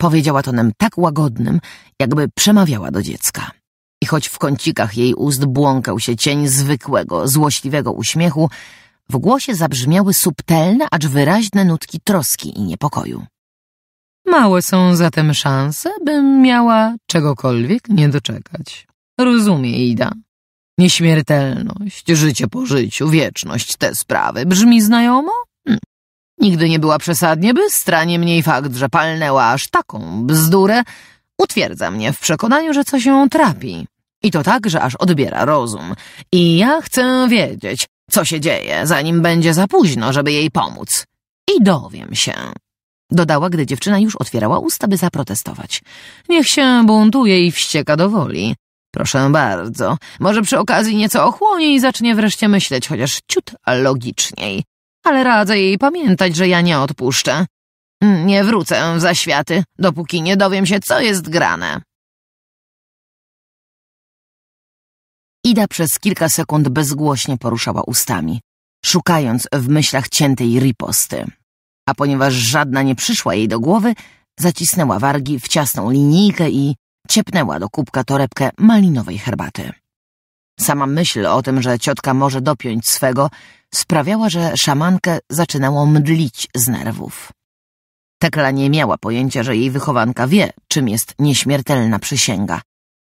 Powiedziała tonem tak łagodnym, jakby przemawiała do dziecka. I choć w kącikach jej ust błąkał się cień zwykłego, złośliwego uśmiechu, w głosie zabrzmiały subtelne, acz wyraźne nutki troski i niepokoju. Małe są zatem szanse, bym miała czegokolwiek nie doczekać. Rozumie, Ida. Nieśmiertelność, życie po życiu, wieczność, te sprawy. Brzmi znajomo? Hm. Nigdy nie była przesadnie bystra, niemniej fakt, że palnęła aż taką bzdurę, utwierdza mnie w przekonaniu, że coś ją trapi. I to tak, że aż odbiera rozum. I ja chcę wiedzieć, co się dzieje, zanim będzie za późno, żeby jej pomóc. I dowiem się. Dodała, gdy dziewczyna już otwierała usta, by zaprotestować. Niech się buntuje i wścieka do woli. Proszę bardzo, może przy okazji nieco ochłonie i zacznie wreszcie myśleć, chociaż ciut logiczniej. Ale radzę jej pamiętać, że ja nie odpuszczę. Nie wrócę za światy, dopóki nie dowiem się, co jest grane. Ida przez kilka sekund bezgłośnie poruszała ustami, szukając w myślach ciętej riposty a ponieważ żadna nie przyszła jej do głowy, zacisnęła wargi w ciasną linijkę i ciepnęła do kubka torebkę malinowej herbaty. Sama myśl o tym, że ciotka może dopiąć swego, sprawiała, że szamankę zaczynało mdlić z nerwów. Tekla nie miała pojęcia, że jej wychowanka wie, czym jest nieśmiertelna przysięga.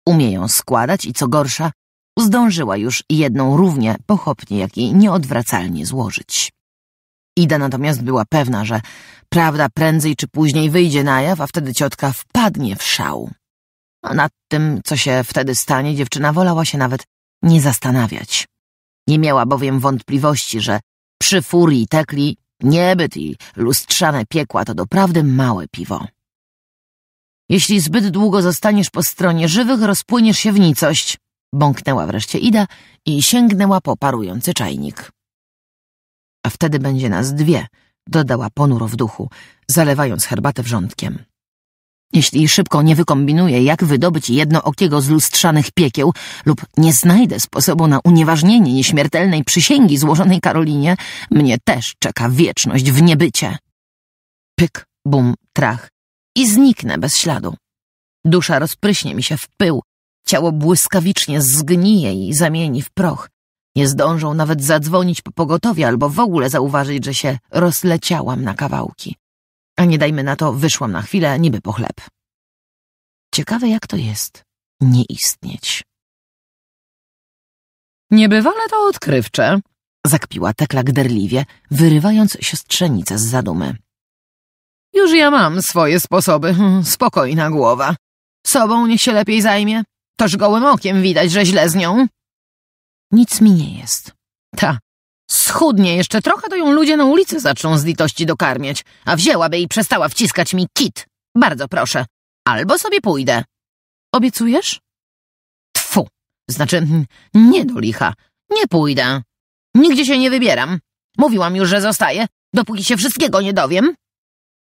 Umie ją składać i co gorsza, zdążyła już jedną równie pochopnie, jak i nieodwracalnie złożyć. Ida natomiast była pewna, że prawda prędzej czy później wyjdzie na jaw, a wtedy ciotka wpadnie w szał. A nad tym, co się wtedy stanie, dziewczyna wolała się nawet nie zastanawiać. Nie miała bowiem wątpliwości, że przy furii tekli niebyt i lustrzane piekła to doprawdy małe piwo. Jeśli zbyt długo zostaniesz po stronie żywych, rozpłyniesz się w nicość, bąknęła wreszcie Ida i sięgnęła po parujący czajnik a wtedy będzie nas dwie, dodała ponuro w duchu, zalewając herbatę wrzątkiem. Jeśli szybko nie wykombinuję, jak wydobyć jedno z lustrzanych piekieł lub nie znajdę sposobu na unieważnienie nieśmiertelnej przysięgi złożonej Karolinie, mnie też czeka wieczność w niebycie. Pyk, bum, trach i zniknę bez śladu. Dusza rozpryśnie mi się w pył, ciało błyskawicznie zgnije i zamieni w proch. Nie zdążą nawet zadzwonić po pogotowie albo w ogóle zauważyć, że się rozleciałam na kawałki. A nie dajmy na to, wyszłam na chwilę niby po chleb. Ciekawe jak to jest nie istnieć. Niebywale to odkrywcze, zakpiła Tekla gderliwie, wyrywając siostrzenicę z zadumy. Już ja mam swoje sposoby, hmm, spokojna głowa. Sobą niech się lepiej zajmie. Toż gołym okiem widać, że źle z nią. Nic mi nie jest. Ta, schudnie jeszcze trochę, to ją ludzie na ulicy zaczną z litości dokarmiać, a wzięłaby i przestała wciskać mi kit. Bardzo proszę. Albo sobie pójdę. Obiecujesz? Tfu. Znaczy, nie do licha. Nie pójdę. Nigdzie się nie wybieram. Mówiłam już, że zostaję, dopóki się wszystkiego nie dowiem.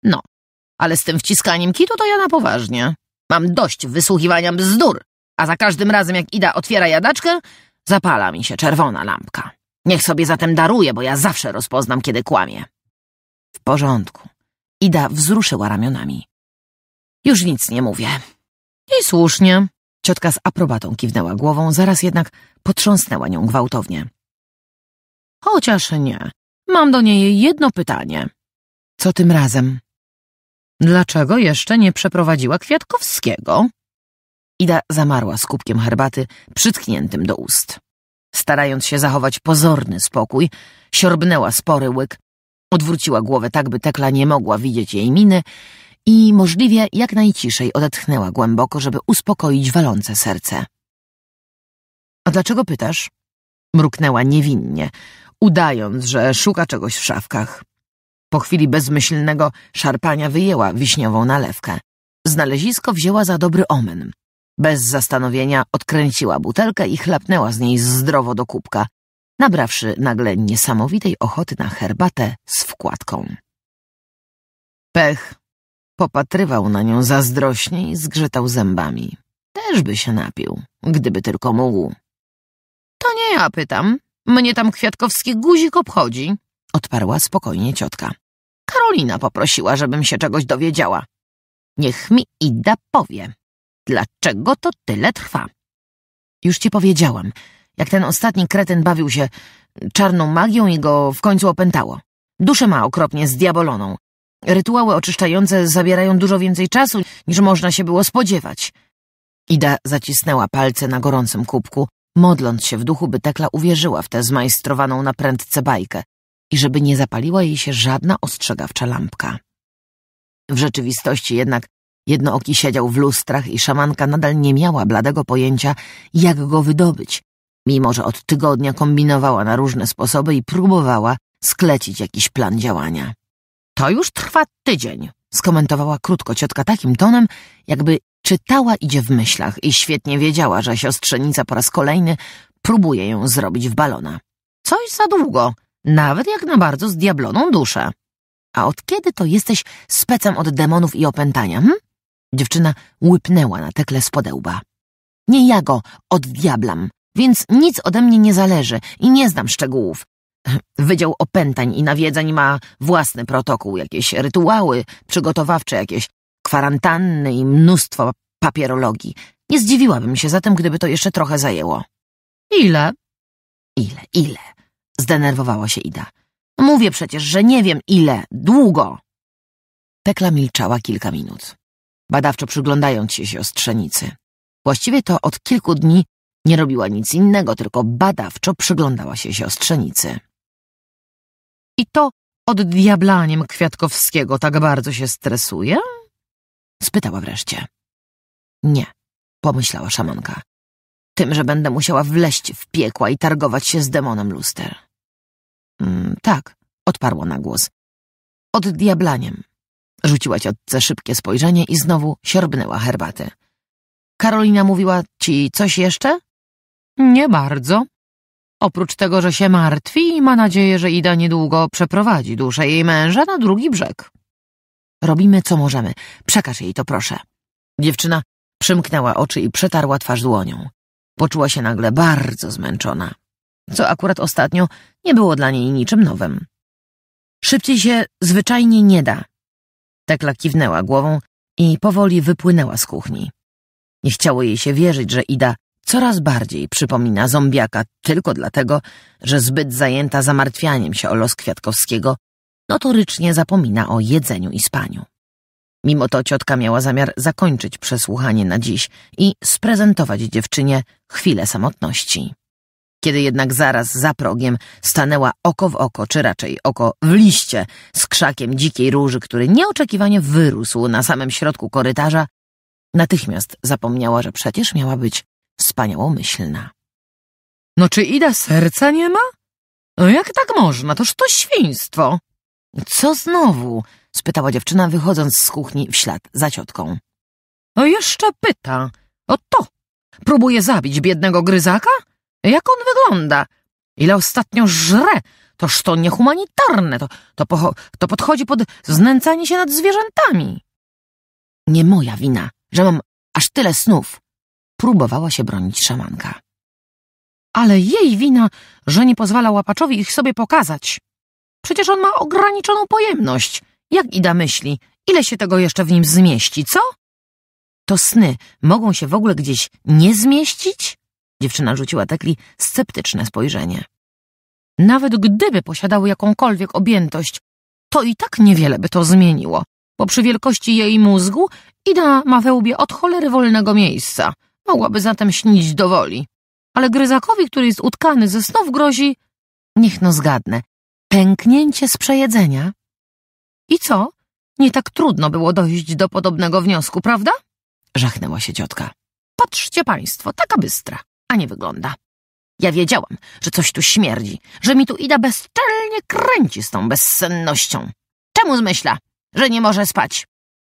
No, ale z tym wciskaniem kitu to ja na poważnie. Mam dość wysłuchiwania bzdur, a za każdym razem jak Ida otwiera jadaczkę, Zapala mi się czerwona lampka. Niech sobie zatem daruje, bo ja zawsze rozpoznam, kiedy kłamie. W porządku. Ida wzruszyła ramionami. Już nic nie mówię. I słusznie. Ciotka z aprobatą kiwnęła głową, zaraz jednak potrząsnęła nią gwałtownie. Chociaż nie. Mam do niej jedno pytanie. Co tym razem? Dlaczego jeszcze nie przeprowadziła Kwiatkowskiego? Ida zamarła z kubkiem herbaty przytkniętym do ust. Starając się zachować pozorny spokój, siorbnęła spory łyk, odwróciła głowę tak, by Tekla nie mogła widzieć jej miny i możliwie jak najciszej odetchnęła głęboko, żeby uspokoić walące serce. A dlaczego pytasz? Mruknęła niewinnie, udając, że szuka czegoś w szafkach. Po chwili bezmyślnego szarpania wyjęła wiśniową nalewkę. Znalezisko wzięła za dobry omen. Bez zastanowienia odkręciła butelkę i chlapnęła z niej zdrowo do kubka, nabrawszy nagle niesamowitej ochoty na herbatę z wkładką. Pech popatrywał na nią zazdrośnie i zgrzytał zębami. Też by się napił, gdyby tylko mógł. To nie ja pytam. Mnie tam kwiatkowski guzik obchodzi, odparła spokojnie ciotka. Karolina poprosiła, żebym się czegoś dowiedziała. Niech mi Ida powie. Dlaczego to tyle trwa? Już ci powiedziałam, jak ten ostatni kretyn bawił się czarną magią i go w końcu opętało. Duszę ma okropnie zdiaboloną. Rytuały oczyszczające zabierają dużo więcej czasu, niż można się było spodziewać. Ida zacisnęła palce na gorącym kubku, modląc się w duchu, by Tekla uwierzyła w tę zmajstrowaną na prędce bajkę i żeby nie zapaliła jej się żadna ostrzegawcza lampka. W rzeczywistości jednak Jednooki siedział w lustrach i szamanka nadal nie miała bladego pojęcia, jak go wydobyć, mimo że od tygodnia kombinowała na różne sposoby i próbowała sklecić jakiś plan działania. To już trwa tydzień, skomentowała krótko ciotka takim tonem, jakby czytała idzie w myślach i świetnie wiedziała, że siostrzenica po raz kolejny próbuje ją zrobić w balona. Coś za długo, nawet jak na bardzo zdiabloną duszę. A od kiedy to jesteś specem od demonów i opętania, hm? Dziewczyna łypnęła na tekle z podełba. Nie ja go oddiablam, więc nic ode mnie nie zależy i nie znam szczegółów. *laughs* Wydział opętań i nawiedzań ma własny protokół, jakieś rytuały przygotowawcze, jakieś kwarantanny i mnóstwo papierologii. Nie zdziwiłabym się zatem, gdyby to jeszcze trochę zajęło. Ile? Ile, ile? Zdenerwowała się Ida. Mówię przecież, że nie wiem ile, długo. Tekla milczała kilka minut badawczo przyglądając się siostrzenicy. Właściwie to od kilku dni nie robiła nic innego, tylko badawczo przyglądała się siostrzenicy. I to od diablaniem Kwiatkowskiego tak bardzo się stresuje? Spytała wreszcie. Nie, pomyślała szamanka. Tym, że będę musiała wleść w piekła i targować się z demonem luster. Mm, tak, odparła na głos. Od diablaniem. Rzuciła ciotce szybkie spojrzenie i znowu siorbnęła herbaty. Karolina mówiła ci coś jeszcze? Nie bardzo. Oprócz tego, że się martwi i ma nadzieję, że Ida niedługo przeprowadzi duszę jej męża na drugi brzeg. Robimy, co możemy. Przekaż jej to, proszę. Dziewczyna przymknęła oczy i przetarła twarz dłonią. Poczuła się nagle bardzo zmęczona, co akurat ostatnio nie było dla niej niczym nowym. Szybciej się zwyczajnie nie da, Tekla kiwnęła głową i powoli wypłynęła z kuchni. Nie chciało jej się wierzyć, że Ida coraz bardziej przypomina zombiaka tylko dlatego, że zbyt zajęta zamartwianiem się o los Kwiatkowskiego, notorycznie zapomina o jedzeniu i spaniu. Mimo to ciotka miała zamiar zakończyć przesłuchanie na dziś i sprezentować dziewczynie chwilę samotności. Kiedy jednak zaraz za progiem stanęła oko w oko, czy raczej oko w liście, z krzakiem dzikiej róży, który nieoczekiwanie wyrósł na samym środku korytarza, natychmiast zapomniała, że przecież miała być wspaniałomyślna. No czy Ida serca nie ma? No jak tak można? Toż to świństwo. Co znowu? spytała dziewczyna, wychodząc z kuchni w ślad za ciotką. No jeszcze pyta. O to! Próbuje zabić biednego gryzaka? Jak on wygląda? Ile ostatnio żre? Toż to niehumanitarne, to, to, po, to podchodzi pod znęcanie się nad zwierzętami. Nie moja wina, że mam aż tyle snów. Próbowała się bronić szamanka. Ale jej wina, że nie pozwala łapaczowi ich sobie pokazać. Przecież on ma ograniczoną pojemność. Jak Ida myśli, ile się tego jeszcze w nim zmieści, co? To sny mogą się w ogóle gdzieś nie zmieścić? Dziewczyna rzuciła Tekli sceptyczne spojrzenie. Nawet gdyby posiadały jakąkolwiek objętość, to i tak niewiele by to zmieniło, bo przy wielkości jej mózgu Ida ma we łbie od cholery wolnego miejsca. Mogłaby zatem śnić do woli. Ale gryzakowi, który jest utkany ze snów, grozi... Niech no zgadnę. Pęknięcie z przejedzenia? I co? Nie tak trudno było dojść do podobnego wniosku, prawda? Żachnęła się ciotka. Patrzcie państwo, taka bystra a nie wygląda. Ja wiedziałam, że coś tu śmierdzi, że mi tu Ida bezczelnie kręci z tą bezsennością. Czemu zmyśla, że nie może spać?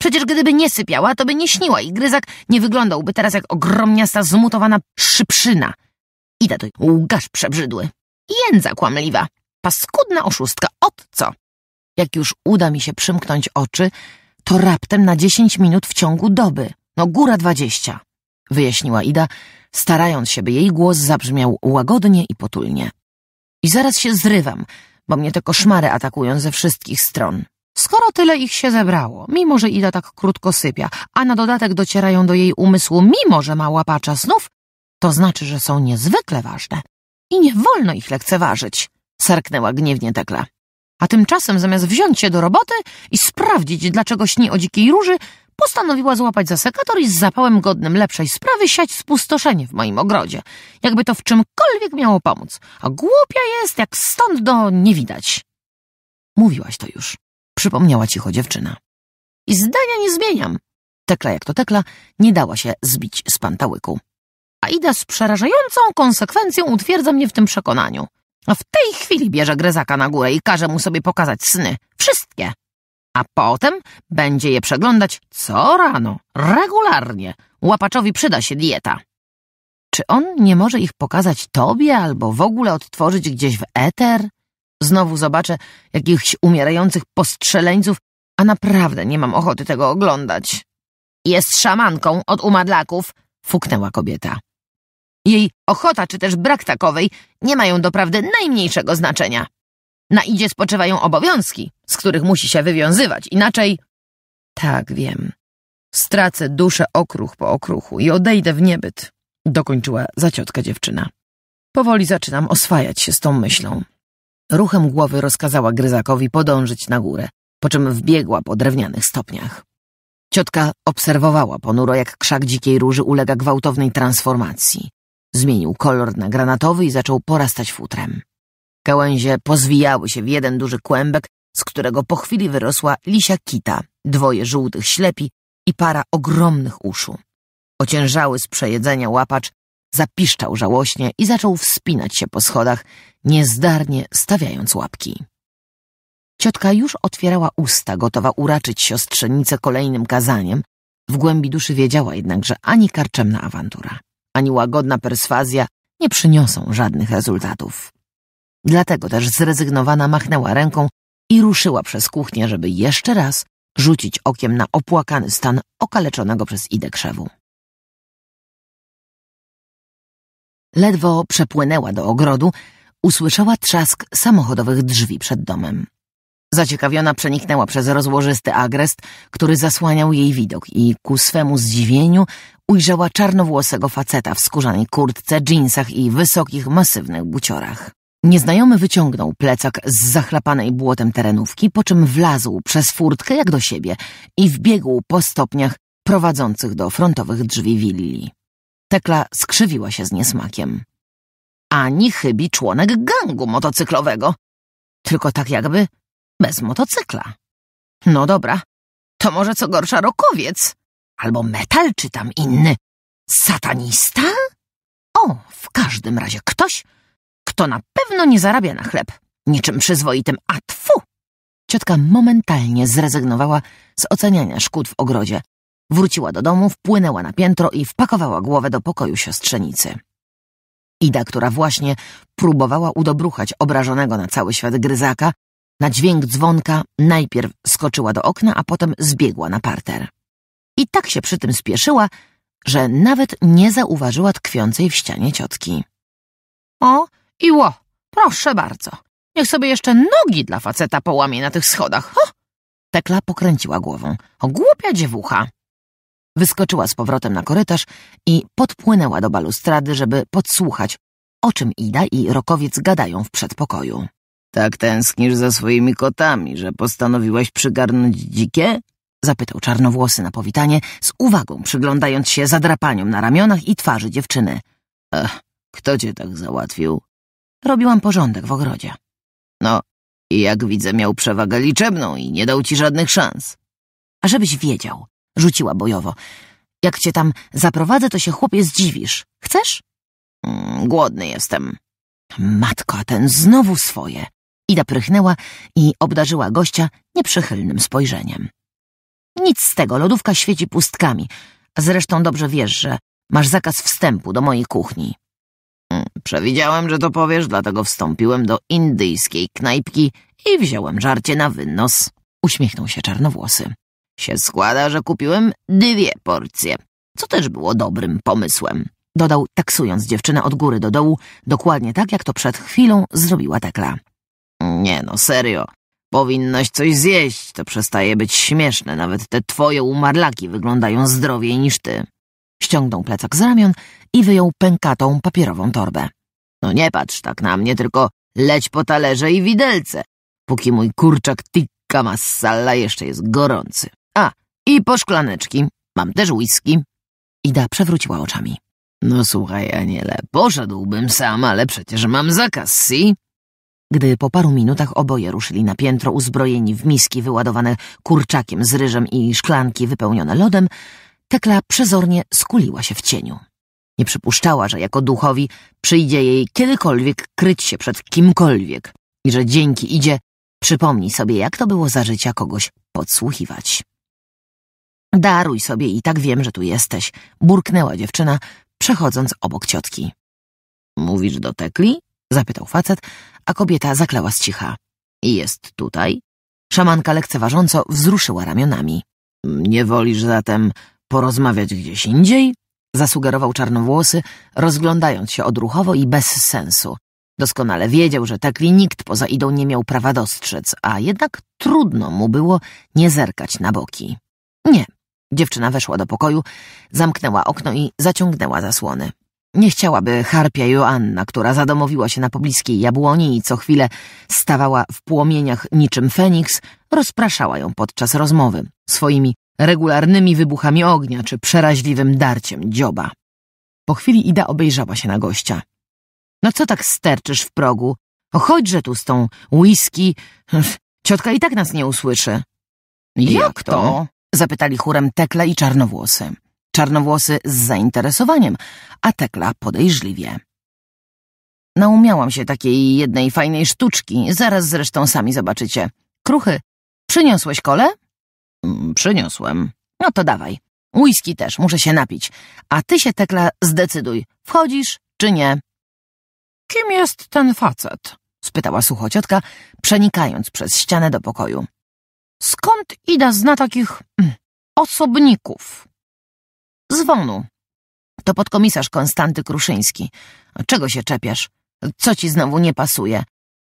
Przecież gdyby nie sypiała, to by nie śniła i gryzak nie wyglądałby teraz jak ogromniasta, zmutowana szyprzyna. Ida to łgasz przebrzydły. Jędza kłamliwa. Paskudna oszustka. Od co? Jak już uda mi się przymknąć oczy, to raptem na dziesięć minut w ciągu doby. No góra dwadzieścia. Wyjaśniła Ida, starając się, by jej głos zabrzmiał łagodnie i potulnie. I zaraz się zrywam, bo mnie te koszmary atakują ze wszystkich stron. Skoro tyle ich się zebrało, mimo że Ida tak krótko sypia, a na dodatek docierają do jej umysłu, mimo że ma łapacza snów, to znaczy, że są niezwykle ważne. I nie wolno ich lekceważyć, sarknęła gniewnie Tekla. A tymczasem zamiast wziąć się do roboty i sprawdzić, dlaczego śni o dzikiej róży, Postanowiła złapać za sekator i z zapałem godnym lepszej sprawy siać spustoszenie w moim ogrodzie, jakby to w czymkolwiek miało pomóc, a głupia jest jak stąd do nie widać. Mówiłaś to już, przypomniała cicho dziewczyna. I zdania nie zmieniam. Tekla jak to tekla nie dała się zbić z pantałyku. A Ida z przerażającą konsekwencją utwierdza mnie w tym przekonaniu. A w tej chwili bierze grezaka na górę i każe mu sobie pokazać sny. Wszystkie a potem będzie je przeglądać co rano, regularnie. Łapaczowi przyda się dieta. Czy on nie może ich pokazać tobie albo w ogóle odtworzyć gdzieś w eter? Znowu zobaczę jakichś umierających postrzeleńców, a naprawdę nie mam ochoty tego oglądać. Jest szamanką od umadlaków, fuknęła kobieta. Jej ochota czy też brak takowej nie mają doprawdy najmniejszego znaczenia. Na idzie spoczywają obowiązki, z których musi się wywiązywać, inaczej... Tak, wiem. Stracę duszę okruch po okruchu i odejdę w niebyt, dokończyła zaciotka dziewczyna. Powoli zaczynam oswajać się z tą myślą. Ruchem głowy rozkazała gryzakowi podążyć na górę, po czym wbiegła po drewnianych stopniach. Ciotka obserwowała ponuro, jak krzak dzikiej róży ulega gwałtownej transformacji. Zmienił kolor na granatowy i zaczął porastać futrem. Gałęzie pozwijały się w jeden duży kłębek, z którego po chwili wyrosła lisia kita, dwoje żółtych ślepi i para ogromnych uszu. Ociężały z przejedzenia łapacz zapiszczał żałośnie i zaczął wspinać się po schodach, niezdarnie stawiając łapki. Ciotka już otwierała usta, gotowa uraczyć siostrzenicę kolejnym kazaniem. W głębi duszy wiedziała jednak, że ani karczemna awantura, ani łagodna perswazja nie przyniosą żadnych rezultatów. Dlatego też zrezygnowana machnęła ręką i ruszyła przez kuchnię, żeby jeszcze raz rzucić okiem na opłakany stan okaleczonego przez Idę krzewu. Ledwo przepłynęła do ogrodu, usłyszała trzask samochodowych drzwi przed domem. Zaciekawiona przeniknęła przez rozłożysty agrest, który zasłaniał jej widok i ku swemu zdziwieniu ujrzała czarnowłosego faceta w skórzanej kurtce, dżinsach i wysokich, masywnych buciorach. Nieznajomy wyciągnął plecak z zachlapanej błotem terenówki, po czym wlazł przez furtkę jak do siebie i wbiegł po stopniach prowadzących do frontowych drzwi willi. Tekla skrzywiła się z niesmakiem. Ani chybi członek gangu motocyklowego. Tylko tak jakby bez motocykla. No dobra, to może co gorsza rokowiec. Albo metal czy tam inny. Satanista? O, w każdym razie ktoś, to na pewno nie zarabia na chleb. Niczym przyzwoitym, a tfu! Ciotka momentalnie zrezygnowała z oceniania szkód w ogrodzie. Wróciła do domu, wpłynęła na piętro i wpakowała głowę do pokoju siostrzenicy. Ida, która właśnie próbowała udobruchać obrażonego na cały świat gryzaka, na dźwięk dzwonka najpierw skoczyła do okna, a potem zbiegła na parter. I tak się przy tym spieszyła, że nawet nie zauważyła tkwiącej w ścianie ciotki. O, i ło, proszę bardzo, niech sobie jeszcze nogi dla faceta połamie na tych schodach. Ho! Tekla pokręciła głową. O głupia dziewucha! Wyskoczyła z powrotem na korytarz i podpłynęła do balustrady, żeby podsłuchać, o czym Ida i Rokowiec gadają w przedpokoju. Tak tęsknisz za swoimi kotami, że postanowiłaś przygarnąć dzikie? Zapytał czarnowłosy na powitanie, z uwagą przyglądając się zadrapaniom na ramionach i twarzy dziewczyny. Ech, kto cię tak załatwił? Robiłam porządek w ogrodzie. No, i jak widzę, miał przewagę liczebną i nie dał ci żadnych szans. A żebyś wiedział, rzuciła bojowo. Jak cię tam zaprowadzę, to się chłopie zdziwisz. Chcesz? Mm, głodny jestem. Matko, a ten znowu swoje. Ida prychnęła i obdarzyła gościa nieprzychylnym spojrzeniem. Nic z tego, lodówka świeci pustkami. Zresztą dobrze wiesz, że masz zakaz wstępu do mojej kuchni. Przewidziałem, że to powiesz, dlatego wstąpiłem do indyjskiej knajpki i wziąłem żarcie na wynos. Uśmiechnął się czarnowłosy. Się składa, że kupiłem dwie porcje, co też było dobrym pomysłem. Dodał, taksując dziewczynę od góry do dołu, dokładnie tak, jak to przed chwilą zrobiła Tekla. Nie no, serio. Powinnaś coś zjeść, to przestaje być śmieszne. Nawet te twoje umarlaki wyglądają zdrowiej niż ty. Ściągnął plecak z ramion i wyjął pękatą papierową torbę. No nie patrz tak na mnie, tylko leć po talerze i widelce, póki mój kurczak tikka masala jeszcze jest gorący. A, i po szklaneczki, mam też whisky. Ida przewróciła oczami. No słuchaj, Aniele, poszedłbym sam, ale przecież mam zakaz, si? Gdy po paru minutach oboje ruszyli na piętro uzbrojeni w miski wyładowane kurczakiem z ryżem i szklanki wypełnione lodem, Tekla przezornie skuliła się w cieniu. Nie przypuszczała, że jako duchowi przyjdzie jej kiedykolwiek kryć się przed kimkolwiek i że dzięki idzie przypomni sobie, jak to było za życia kogoś podsłuchiwać. Daruj sobie i tak wiem, że tu jesteś, burknęła dziewczyna, przechodząc obok ciotki. Mówisz do tekli? zapytał facet, a kobieta zaklęła z cicha. Jest tutaj? Szamanka lekceważąco wzruszyła ramionami. Nie wolisz zatem porozmawiać gdzieś indziej? zasugerował czarnowłosy, rozglądając się odruchowo i bez sensu. Doskonale wiedział, że takwi nikt poza idą nie miał prawa dostrzec, a jednak trudno mu było nie zerkać na boki. Nie. Dziewczyna weszła do pokoju, zamknęła okno i zaciągnęła zasłony. Nie chciałaby harpia Joanna, która zadomowiła się na pobliskiej jabłoni i co chwilę stawała w płomieniach niczym feniks, rozpraszała ją podczas rozmowy swoimi regularnymi wybuchami ognia czy przeraźliwym darciem dzioba. Po chwili Ida obejrzała się na gościa. No co tak sterczysz w progu? O chodźże tu z tą whisky. Hm, ciotka i tak nas nie usłyszy. Jak to? Zapytali chórem Tekla i Czarnowłosy. Czarnowłosy z zainteresowaniem, a Tekla podejrzliwie. Naumiałam no, się takiej jednej fajnej sztuczki, zaraz zresztą sami zobaczycie. Kruchy, przyniosłeś kole? Mm, przyniosłem. No to dawaj. Whisky też, muszę się napić. A ty się, Tekla, zdecyduj. Wchodzisz czy nie? Kim jest ten facet? spytała ciotka, przenikając przez ścianę do pokoju. Skąd Ida zna takich mm, osobników? Zwonu. To podkomisarz Konstanty Kruszyński. Czego się czepiasz? Co ci znowu nie pasuje?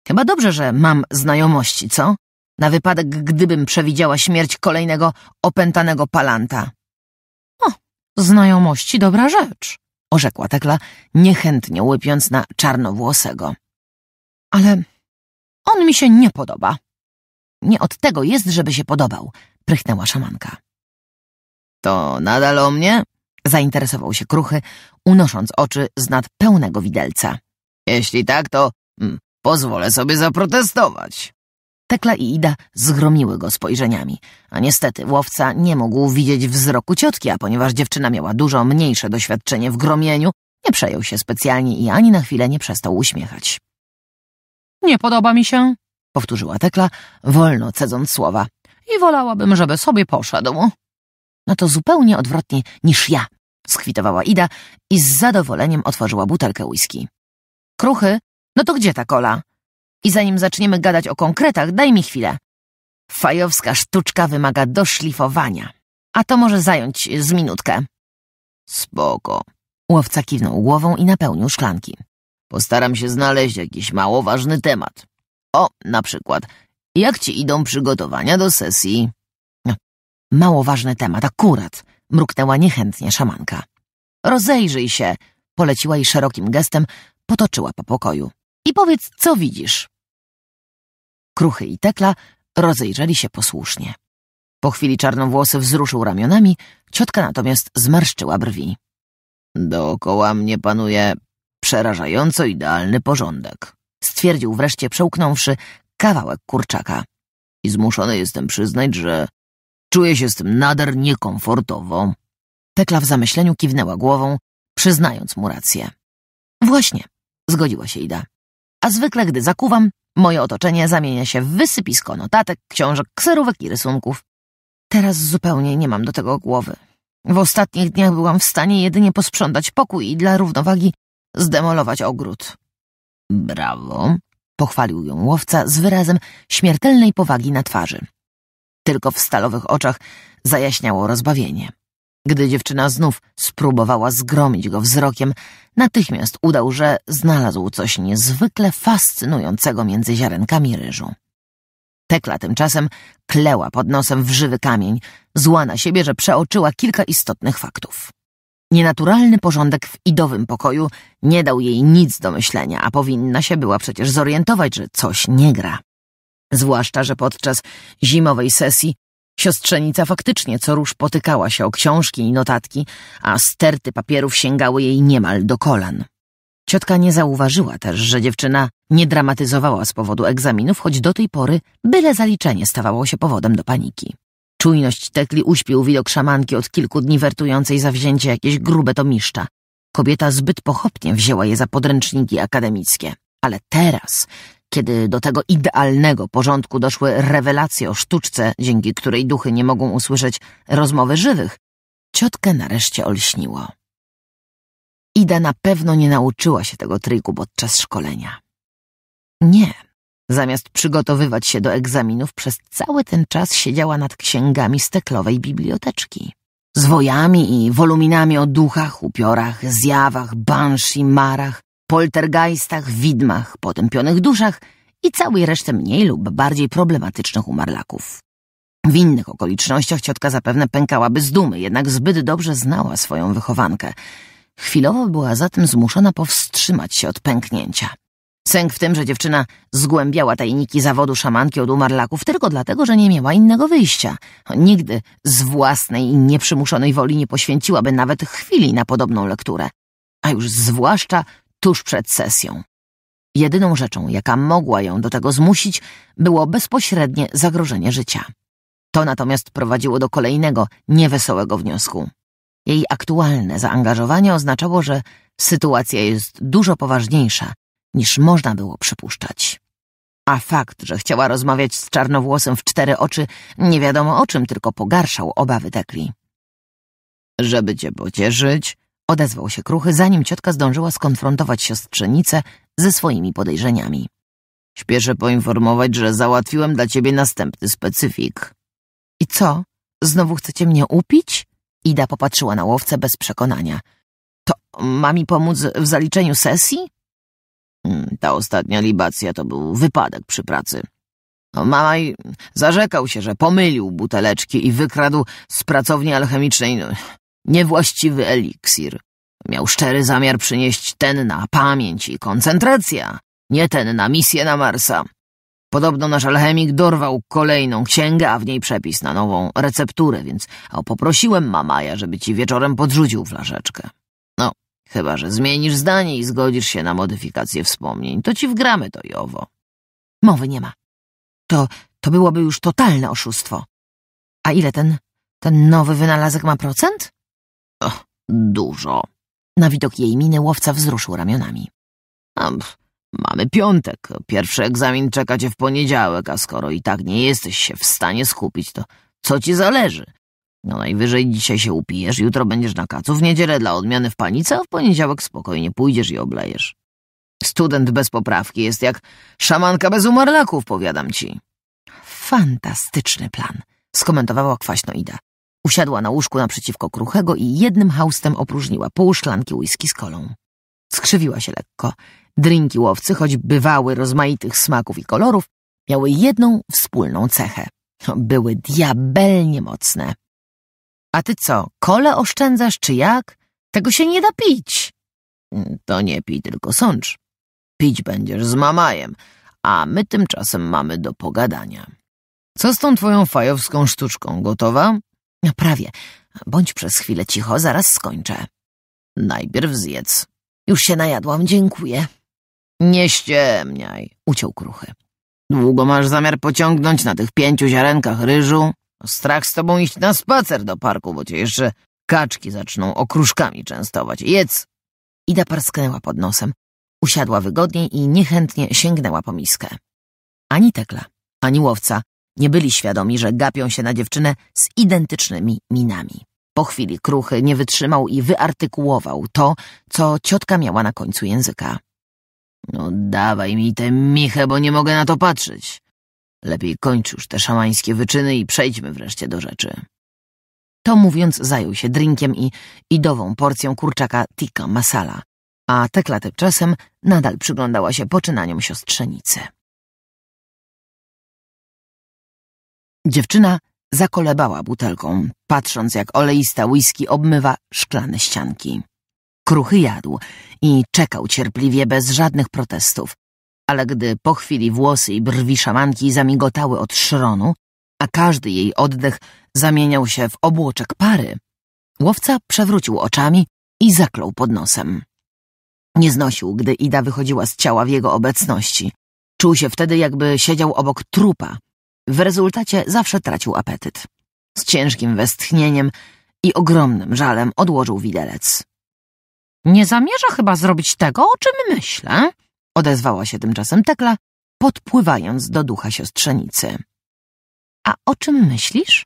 Chyba dobrze, że mam znajomości, co? na wypadek gdybym przewidziała śmierć kolejnego opętanego palanta. O, znajomości dobra rzecz, orzekła Tekla, niechętnie łypiąc na czarnowłosego. Ale on mi się nie podoba. Nie od tego jest, żeby się podobał, prychnęła szamanka. To nadal o mnie? Zainteresował się kruchy, unosząc oczy z nad pełnego widelca. Jeśli tak, to mm, pozwolę sobie zaprotestować. Tekla i Ida zgromiły go spojrzeniami, a niestety łowca nie mógł widzieć wzroku ciotki, a ponieważ dziewczyna miała dużo mniejsze doświadczenie w gromieniu, nie przejął się specjalnie i ani na chwilę nie przestał uśmiechać. Nie podoba mi się, powtórzyła Tekla, wolno cedząc słowa. I wolałabym, żeby sobie poszedł. No to zupełnie odwrotnie niż ja, skwitowała Ida i z zadowoleniem otworzyła butelkę whisky. Kruchy, no to gdzie ta kola? I zanim zaczniemy gadać o konkretach, daj mi chwilę. Fajowska sztuczka wymaga doszlifowania. A to może zająć z minutkę. Spoko. Łowca kiwnął głową i napełnił szklanki. Postaram się znaleźć jakiś mało ważny temat. O, na przykład, jak ci idą przygotowania do sesji? No, mało ważny temat, akurat, mruknęła niechętnie szamanka. Rozejrzyj się, poleciła jej szerokim gestem potoczyła po pokoju i powiedz, co widzisz. Kruchy i Tekla rozejrzeli się posłusznie. Po chwili czarnowłosy wzruszył ramionami, ciotka natomiast zmarszczyła brwi. Dookoła mnie panuje przerażająco idealny porządek, stwierdził wreszcie przełknąwszy kawałek kurczaka. I zmuszony jestem przyznać, że czuję się z tym nader niekomfortowo. Tekla w zamyśleniu kiwnęła głową, przyznając mu rację. Właśnie, zgodziła się Ida a zwykle, gdy zakuwam, moje otoczenie zamienia się w wysypisko notatek, książek, kserówek i rysunków. Teraz zupełnie nie mam do tego głowy. W ostatnich dniach byłam w stanie jedynie posprzątać pokój i dla równowagi zdemolować ogród. Brawo, pochwalił ją łowca z wyrazem śmiertelnej powagi na twarzy. Tylko w stalowych oczach zajaśniało rozbawienie. Gdy dziewczyna znów spróbowała zgromić go wzrokiem, natychmiast udał, że znalazł coś niezwykle fascynującego między ziarenkami ryżu. Tekla tymczasem kleła pod nosem w żywy kamień, zła na siebie, że przeoczyła kilka istotnych faktów. Nienaturalny porządek w idowym pokoju nie dał jej nic do myślenia, a powinna się była przecież zorientować, że coś nie gra. Zwłaszcza, że podczas zimowej sesji Siostrzenica faktycznie co rusz potykała się o książki i notatki, a sterty papierów sięgały jej niemal do kolan. Ciotka nie zauważyła też, że dziewczyna nie dramatyzowała z powodu egzaminów, choć do tej pory byle zaliczenie stawało się powodem do paniki. Czujność Tekli uśpił widok szamanki od kilku dni wertującej zawzięcie jakieś grube tomiszcza. Kobieta zbyt pochopnie wzięła je za podręczniki akademickie. Ale teraz kiedy do tego idealnego porządku doszły rewelacje o sztuczce, dzięki której duchy nie mogą usłyszeć rozmowy żywych, ciotkę nareszcie olśniło. Ida na pewno nie nauczyła się tego triku podczas szkolenia. Nie. Zamiast przygotowywać się do egzaminów, przez cały ten czas siedziała nad księgami steklowej biblioteczki. Z wojami i woluminami o duchach, upiorach, zjawach, i marach, poltergeistach, widmach, potępionych duszach i całej reszcie mniej lub bardziej problematycznych umarlaków. W innych okolicznościach ciotka zapewne pękałaby z dumy, jednak zbyt dobrze znała swoją wychowankę. Chwilowo była zatem zmuszona powstrzymać się od pęknięcia. Sęk w tym, że dziewczyna zgłębiała tajniki zawodu szamanki od umarlaków tylko dlatego, że nie miała innego wyjścia. Nigdy z własnej i nieprzymuszonej woli nie poświęciłaby nawet chwili na podobną lekturę. A już zwłaszcza tuż przed sesją. Jedyną rzeczą, jaka mogła ją do tego zmusić, było bezpośrednie zagrożenie życia. To natomiast prowadziło do kolejnego niewesołego wniosku. Jej aktualne zaangażowanie oznaczało, że sytuacja jest dużo poważniejsza niż można było przypuszczać. A fakt, że chciała rozmawiać z czarnowłosem w cztery oczy, nie wiadomo o czym, tylko pogarszał obawy Dekli. Żeby cię pocieszyć, Odezwał się kruchy, zanim ciotka zdążyła skonfrontować siostrzenicę ze swoimi podejrzeniami. Śpieszę poinformować, że załatwiłem dla ciebie następny specyfik. I co? Znowu chcecie mnie upić? Ida popatrzyła na łowcę bez przekonania. To ma mi pomóc w zaliczeniu sesji? Hmm, ta ostatnia libacja to był wypadek przy pracy. No, Mamaj zarzekał się, że pomylił buteleczki i wykradł z pracowni alchemicznej no, Niewłaściwy eliksir. Miał szczery zamiar przynieść ten na pamięć i koncentracja, nie ten na misję na Marsa. Podobno nasz alchemik dorwał kolejną księgę, a w niej przepis na nową recepturę, więc poprosiłem mamaja, żeby ci wieczorem podrzucił flaszeczkę. No, chyba że zmienisz zdanie i zgodzisz się na modyfikację wspomnień, to ci wgramy to i owo. Mowy nie ma. To, to byłoby już totalne oszustwo. A ile ten, ten nowy wynalazek ma procent? Ach, dużo. Na widok jej miny łowca wzruszył ramionami. Amf, mamy piątek. Pierwszy egzamin czeka cię w poniedziałek, a skoro i tak nie jesteś się w stanie skupić, to co ci zależy? No najwyżej dzisiaj się upijesz, jutro będziesz na kacu, w niedzielę dla odmiany w panice, a w poniedziałek spokojnie pójdziesz i oblejesz. Student bez poprawki jest jak szamanka bez umarlaków, powiadam ci. Fantastyczny plan, skomentowała kwaśno Ida. Usiadła na łóżku naprzeciwko kruchego i jednym haustem opróżniła pół szklanki whisky z kolą. Skrzywiła się lekko. Drinki łowcy, choć bywały rozmaitych smaków i kolorów, miały jedną wspólną cechę. Były diabelnie mocne. A ty co, kole oszczędzasz czy jak? Tego się nie da pić. Mm, to nie pij, tylko sącz. Pić będziesz z mamajem, a my tymczasem mamy do pogadania. Co z tą twoją fajowską sztuczką, gotowa? prawie Bądź przez chwilę cicho, zaraz skończę. Najpierw zjedz. Już się najadłam, dziękuję. Nie ściemniaj, uciął kruchy. Długo masz zamiar pociągnąć na tych pięciu ziarenkach ryżu? Strach z tobą iść na spacer do parku, bo cię jeszcze kaczki zaczną okruszkami częstować. Jedz! Ida parsknęła pod nosem. Usiadła wygodniej i niechętnie sięgnęła po miskę. Ani tekla, ani łowca nie byli świadomi, że gapią się na dziewczynę z identycznymi minami. Po chwili kruchy nie wytrzymał i wyartykułował to, co ciotka miała na końcu języka. No dawaj mi tę michę, bo nie mogę na to patrzeć. Lepiej kończ już te szamańskie wyczyny i przejdźmy wreszcie do rzeczy. To mówiąc zajął się drinkiem i idową porcją kurczaka tikka masala, a Tekla tymczasem nadal przyglądała się poczynaniom siostrzenicy. Dziewczyna zakolebała butelką, patrząc jak oleista whisky obmywa szklane ścianki. Kruchy jadł i czekał cierpliwie bez żadnych protestów, ale gdy po chwili włosy i brwi szamanki zamigotały od szronu, a każdy jej oddech zamieniał się w obłoczek pary, łowca przewrócił oczami i zaklął pod nosem. Nie znosił, gdy Ida wychodziła z ciała w jego obecności. Czuł się wtedy, jakby siedział obok trupa, w rezultacie zawsze tracił apetyt. Z ciężkim westchnieniem i ogromnym żalem odłożył widelec. Nie zamierza chyba zrobić tego, o czym myślę, odezwała się tymczasem Tekla, podpływając do ducha siostrzenicy. A o czym myślisz?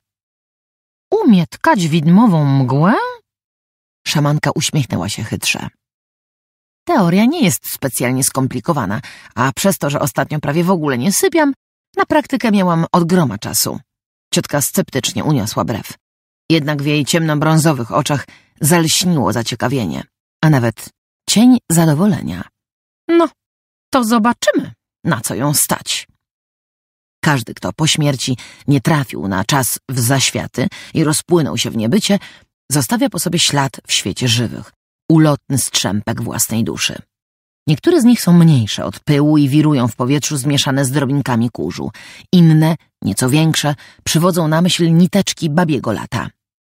Umie tkać widmową mgłę? Szamanka uśmiechnęła się chytrze. Teoria nie jest specjalnie skomplikowana, a przez to, że ostatnio prawie w ogóle nie sypiam, na praktykę miałam od groma czasu. Ciotka sceptycznie uniosła brew. Jednak w jej ciemnobrązowych oczach zalśniło zaciekawienie, a nawet cień zadowolenia. No, to zobaczymy, na co ją stać. Każdy, kto po śmierci nie trafił na czas w zaświaty i rozpłynął się w niebycie, zostawia po sobie ślad w świecie żywych, ulotny strzępek własnej duszy. Niektóre z nich są mniejsze od pyłu i wirują w powietrzu zmieszane z drobinkami kurzu. Inne, nieco większe, przywodzą na myśl niteczki babiego lata.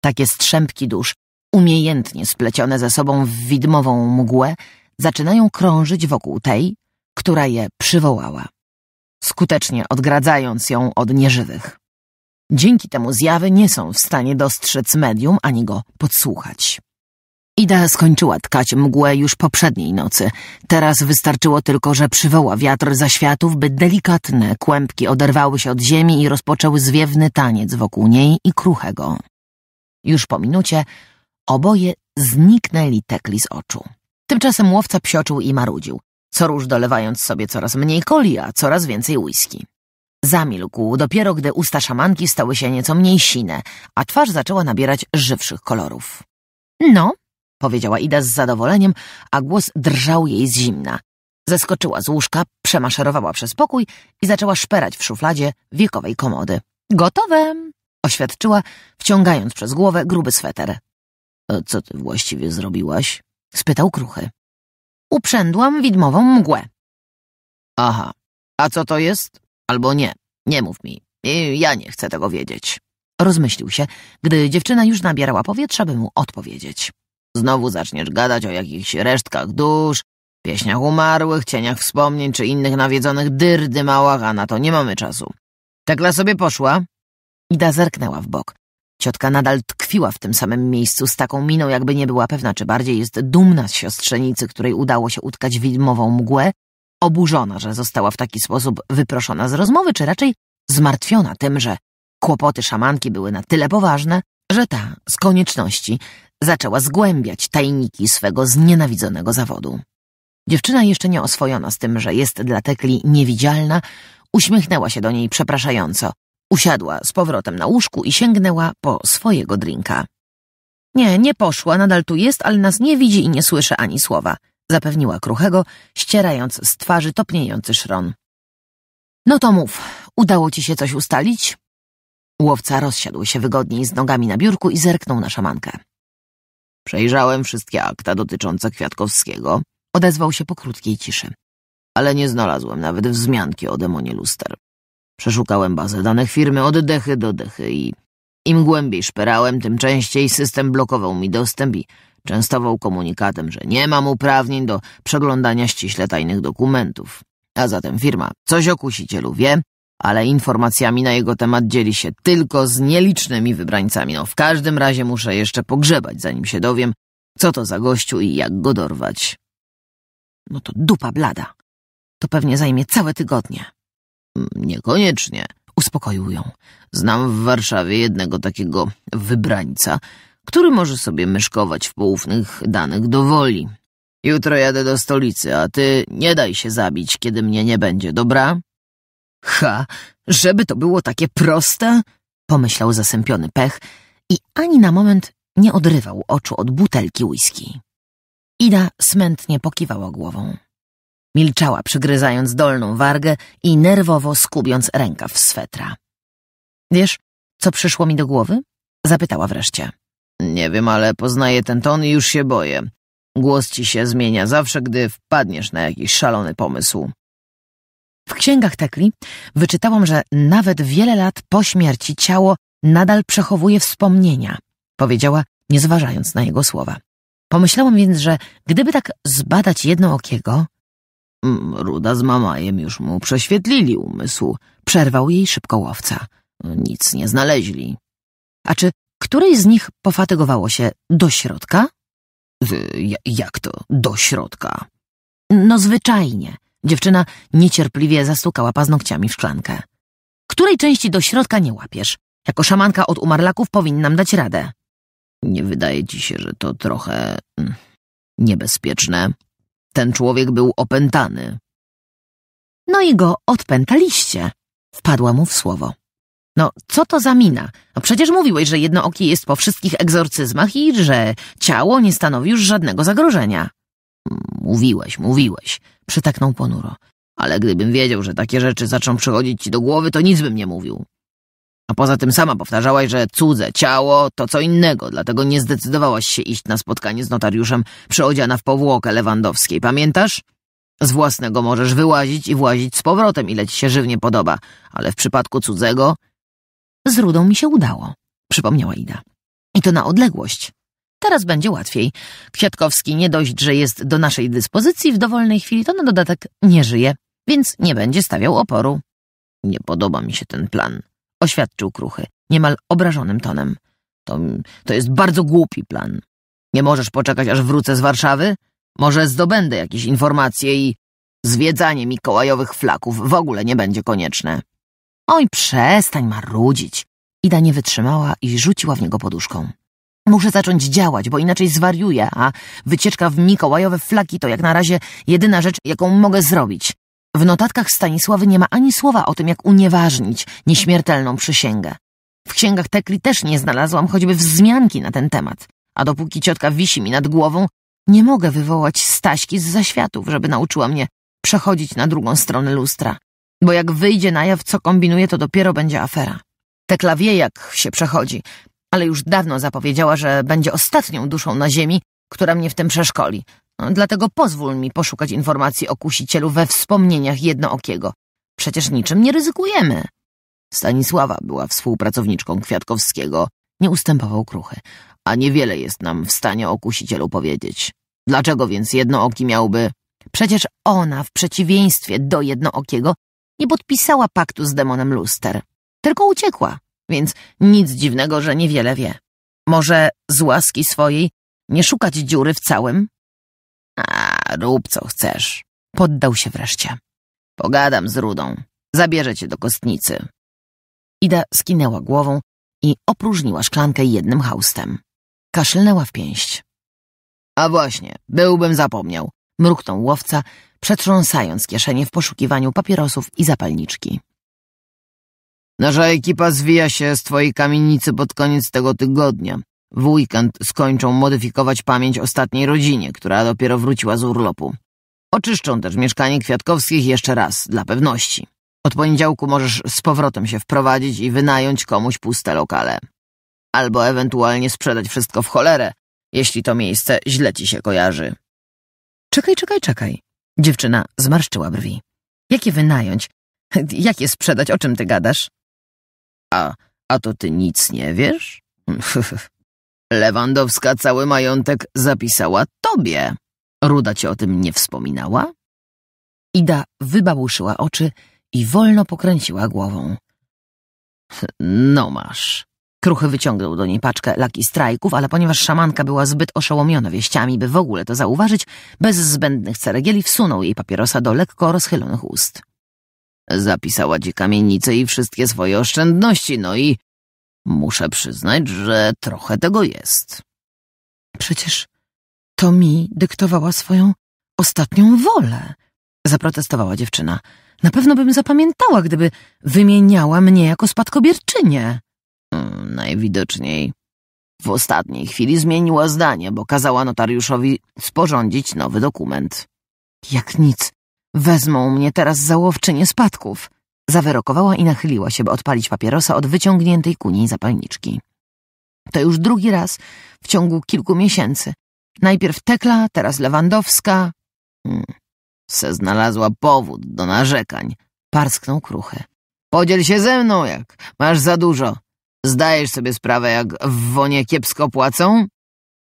Takie strzępki dusz, umiejętnie splecione ze sobą w widmową mgłę, zaczynają krążyć wokół tej, która je przywołała, skutecznie odgradzając ją od nieżywych. Dzięki temu zjawy nie są w stanie dostrzec medium ani go podsłuchać. Ida skończyła tkać mgłę już poprzedniej nocy. Teraz wystarczyło tylko, że przywoła wiatr za światów, by delikatne kłębki oderwały się od ziemi i rozpoczęły zwiewny taniec wokół niej i kruchego. Już po minucie oboje zniknęli tekli z oczu. Tymczasem łowca psioczył i marudził, co róż dolewając sobie coraz mniej koli, a coraz więcej whisky. Zamilkł dopiero, gdy usta szamanki stały się nieco mniej sine, a twarz zaczęła nabierać żywszych kolorów. — No powiedziała Ida z zadowoleniem, a głos drżał jej z zimna. Zeskoczyła z łóżka, przemaszerowała przez pokój i zaczęła szperać w szufladzie wiekowej komody. Gotowe! oświadczyła, wciągając przez głowę gruby sweter. co ty właściwie zrobiłaś? spytał kruchy. Uprzędłam widmową mgłę. Aha, a co to jest? Albo nie, nie mów mi. Ja nie chcę tego wiedzieć. Rozmyślił się, gdy dziewczyna już nabierała powietrza, by mu odpowiedzieć. Znowu zaczniesz gadać o jakichś resztkach dusz, pieśniach umarłych, cieniach wspomnień czy innych nawiedzonych dyrdy małach, a na to nie mamy czasu. Tekla sobie poszła. Ida zerknęła w bok. Ciotka nadal tkwiła w tym samym miejscu z taką miną, jakby nie była pewna, czy bardziej jest dumna z siostrzenicy, której udało się utkać widmową mgłę, oburzona, że została w taki sposób wyproszona z rozmowy, czy raczej zmartwiona tym, że kłopoty szamanki były na tyle poważne, że ta z konieczności Zaczęła zgłębiać tajniki swego znienawidzonego zawodu. Dziewczyna jeszcze nie oswojona z tym, że jest dla Tekli niewidzialna, uśmiechnęła się do niej przepraszająco. Usiadła z powrotem na łóżku i sięgnęła po swojego drinka. Nie, nie poszła, nadal tu jest, ale nas nie widzi i nie słyszy ani słowa, zapewniła kruchego, ścierając z twarzy topniejący szron. No to mów, udało ci się coś ustalić? Łowca rozsiadł się wygodniej z nogami na biurku i zerknął na szamankę. Przejrzałem wszystkie akta dotyczące Kwiatkowskiego, odezwał się po krótkiej ciszy. Ale nie znalazłem nawet wzmianki o demonie luster. Przeszukałem bazę danych firmy od dechy do dechy i im głębiej szperałem, tym częściej system blokował mi dostęp i częstował komunikatem, że nie mam uprawnień do przeglądania ściśle tajnych dokumentów. A zatem firma coś o kusicielu wie, ale informacjami na jego temat dzieli się tylko z nielicznymi wybrańcami. No w każdym razie muszę jeszcze pogrzebać, zanim się dowiem, co to za gościu i jak go dorwać. No to dupa blada. To pewnie zajmie całe tygodnie. Mm, niekoniecznie, uspokoił ją. Znam w Warszawie jednego takiego wybrańca, który może sobie myszkować w poufnych danych do woli. Jutro jadę do stolicy, a ty nie daj się zabić, kiedy mnie nie będzie, dobra? Ha, żeby to było takie proste? Pomyślał zasępiony pech i ani na moment nie odrywał oczu od butelki whisky. Ida smętnie pokiwała głową. Milczała, przygryzając dolną wargę i nerwowo skubiąc rękaw swetra. Wiesz, co przyszło mi do głowy? Zapytała wreszcie. Nie wiem, ale poznaję ten ton i już się boję. Głos ci się zmienia zawsze, gdy wpadniesz na jakiś szalony pomysł. W księgach Tekli wyczytałam, że nawet wiele lat po śmierci ciało nadal przechowuje wspomnienia, powiedziała, nie zważając na jego słowa. Pomyślałam więc, że gdyby tak zbadać jedno okiego... Mm, ruda z mamajem już mu prześwietlili umysł, przerwał jej szybko łowca. Nic nie znaleźli. A czy której z nich pofatygowało się do środka? Y jak to do środka? No zwyczajnie. Dziewczyna niecierpliwie zastukała paznokciami w szklankę. Której części do środka nie łapiesz? Jako szamanka od umarlaków powinnam dać radę. Nie wydaje ci się, że to trochę... Mm, niebezpieczne? Ten człowiek był opętany. No i go odpętaliście, wpadła mu w słowo. No, co to za mina? No przecież mówiłeś, że jednooki jest po wszystkich egzorcyzmach i że ciało nie stanowi już żadnego zagrożenia. Mówiłeś, mówiłeś, przytaknął ponuro. Ale gdybym wiedział, że takie rzeczy zaczną przychodzić ci do głowy, to nic bym nie mówił. A poza tym sama powtarzałaś, że cudze ciało to co innego, dlatego nie zdecydowałaś się iść na spotkanie z notariuszem przeodziana w powłokę lewandowskiej, pamiętasz? Z własnego możesz wyłazić i włazić z powrotem, ile ci się żywnie podoba, ale w przypadku cudzego... Z rudą mi się udało, przypomniała Ida. I to na odległość. Teraz będzie łatwiej. Kwiatkowski nie dość, że jest do naszej dyspozycji w dowolnej chwili, to na dodatek nie żyje, więc nie będzie stawiał oporu. Nie podoba mi się ten plan, oświadczył Kruchy, niemal obrażonym tonem. To, to jest bardzo głupi plan. Nie możesz poczekać, aż wrócę z Warszawy? Może zdobędę jakieś informacje i zwiedzanie Mikołajowych flaków w ogóle nie będzie konieczne. Oj, przestań marudzić. Ida nie wytrzymała i rzuciła w niego poduszką. Muszę zacząć działać, bo inaczej zwariuję, a wycieczka w mikołajowe flaki to jak na razie jedyna rzecz, jaką mogę zrobić. W notatkach Stanisławy nie ma ani słowa o tym, jak unieważnić nieśmiertelną przysięgę. W księgach Tekli też nie znalazłam choćby wzmianki na ten temat. A dopóki ciotka wisi mi nad głową, nie mogę wywołać Staśki z zaświatów, żeby nauczyła mnie przechodzić na drugą stronę lustra. Bo jak wyjdzie na jaw, co kombinuje, to dopiero będzie afera. Tekla wie, jak się przechodzi, ale już dawno zapowiedziała, że będzie ostatnią duszą na ziemi, która mnie w tym przeszkoli. No, dlatego pozwól mi poszukać informacji o kusicielu we wspomnieniach jednookiego. Przecież niczym nie ryzykujemy. Stanisława była współpracowniczką Kwiatkowskiego. Nie ustępował kruchy. A niewiele jest nam w stanie o kusicielu powiedzieć. Dlaczego więc jednooki miałby... Przecież ona, w przeciwieństwie do jednookiego, nie podpisała paktu z demonem luster. Tylko uciekła więc nic dziwnego, że niewiele wie. Może z łaski swojej nie szukać dziury w całym? A, rób co chcesz. Poddał się wreszcie. Pogadam z Rudą. Zabierze cię do kostnicy. Ida skinęła głową i opróżniła szklankę jednym haustem. Kaszlnęła w pięść. A właśnie, byłbym zapomniał. Mruknął łowca, przetrząsając kieszenie w poszukiwaniu papierosów i zapalniczki. Nasza ekipa zwija się z twojej kamienicy pod koniec tego tygodnia. W weekend skończą modyfikować pamięć ostatniej rodzinie, która dopiero wróciła z urlopu. Oczyszczą też mieszkanie Kwiatkowskich jeszcze raz, dla pewności. Od poniedziałku możesz z powrotem się wprowadzić i wynająć komuś puste lokale. Albo ewentualnie sprzedać wszystko w cholerę, jeśli to miejsce źle ci się kojarzy. Czekaj, czekaj, czekaj. Dziewczyna zmarszczyła brwi. Jakie wynająć? *laughs* Jakie sprzedać? O czym ty gadasz? A, a to ty nic nie wiesz? *laughs* Lewandowska cały majątek zapisała tobie. Ruda ci o tym nie wspominała? Ida wybabuszyła oczy i wolno pokręciła głową. No masz. Kruchy wyciągnął do niej paczkę laki strajków, ale ponieważ szamanka była zbyt oszołomiona wieściami, by w ogóle to zauważyć, bez zbędnych ceregieli wsunął jej papierosa do lekko rozchylonych ust. Zapisała ci kamienicę i wszystkie swoje oszczędności, no i muszę przyznać, że trochę tego jest. Przecież to mi dyktowała swoją ostatnią wolę, zaprotestowała dziewczyna. Na pewno bym zapamiętała, gdyby wymieniała mnie jako spadkobierczynię. Mm, najwidoczniej. W ostatniej chwili zmieniła zdanie, bo kazała notariuszowi sporządzić nowy dokument. Jak nic, Wezmą mnie teraz za łowczynię spadków. Zawyrokowała i nachyliła się, by odpalić papierosa od wyciągniętej ku niej zapalniczki. To już drugi raz w ciągu kilku miesięcy. Najpierw Tekla, teraz Lewandowska. Hmm. Se znalazła powód do narzekań. Parsknął kruchy. Podziel się ze mną, jak masz za dużo. Zdajesz sobie sprawę, jak w wonie kiepsko płacą?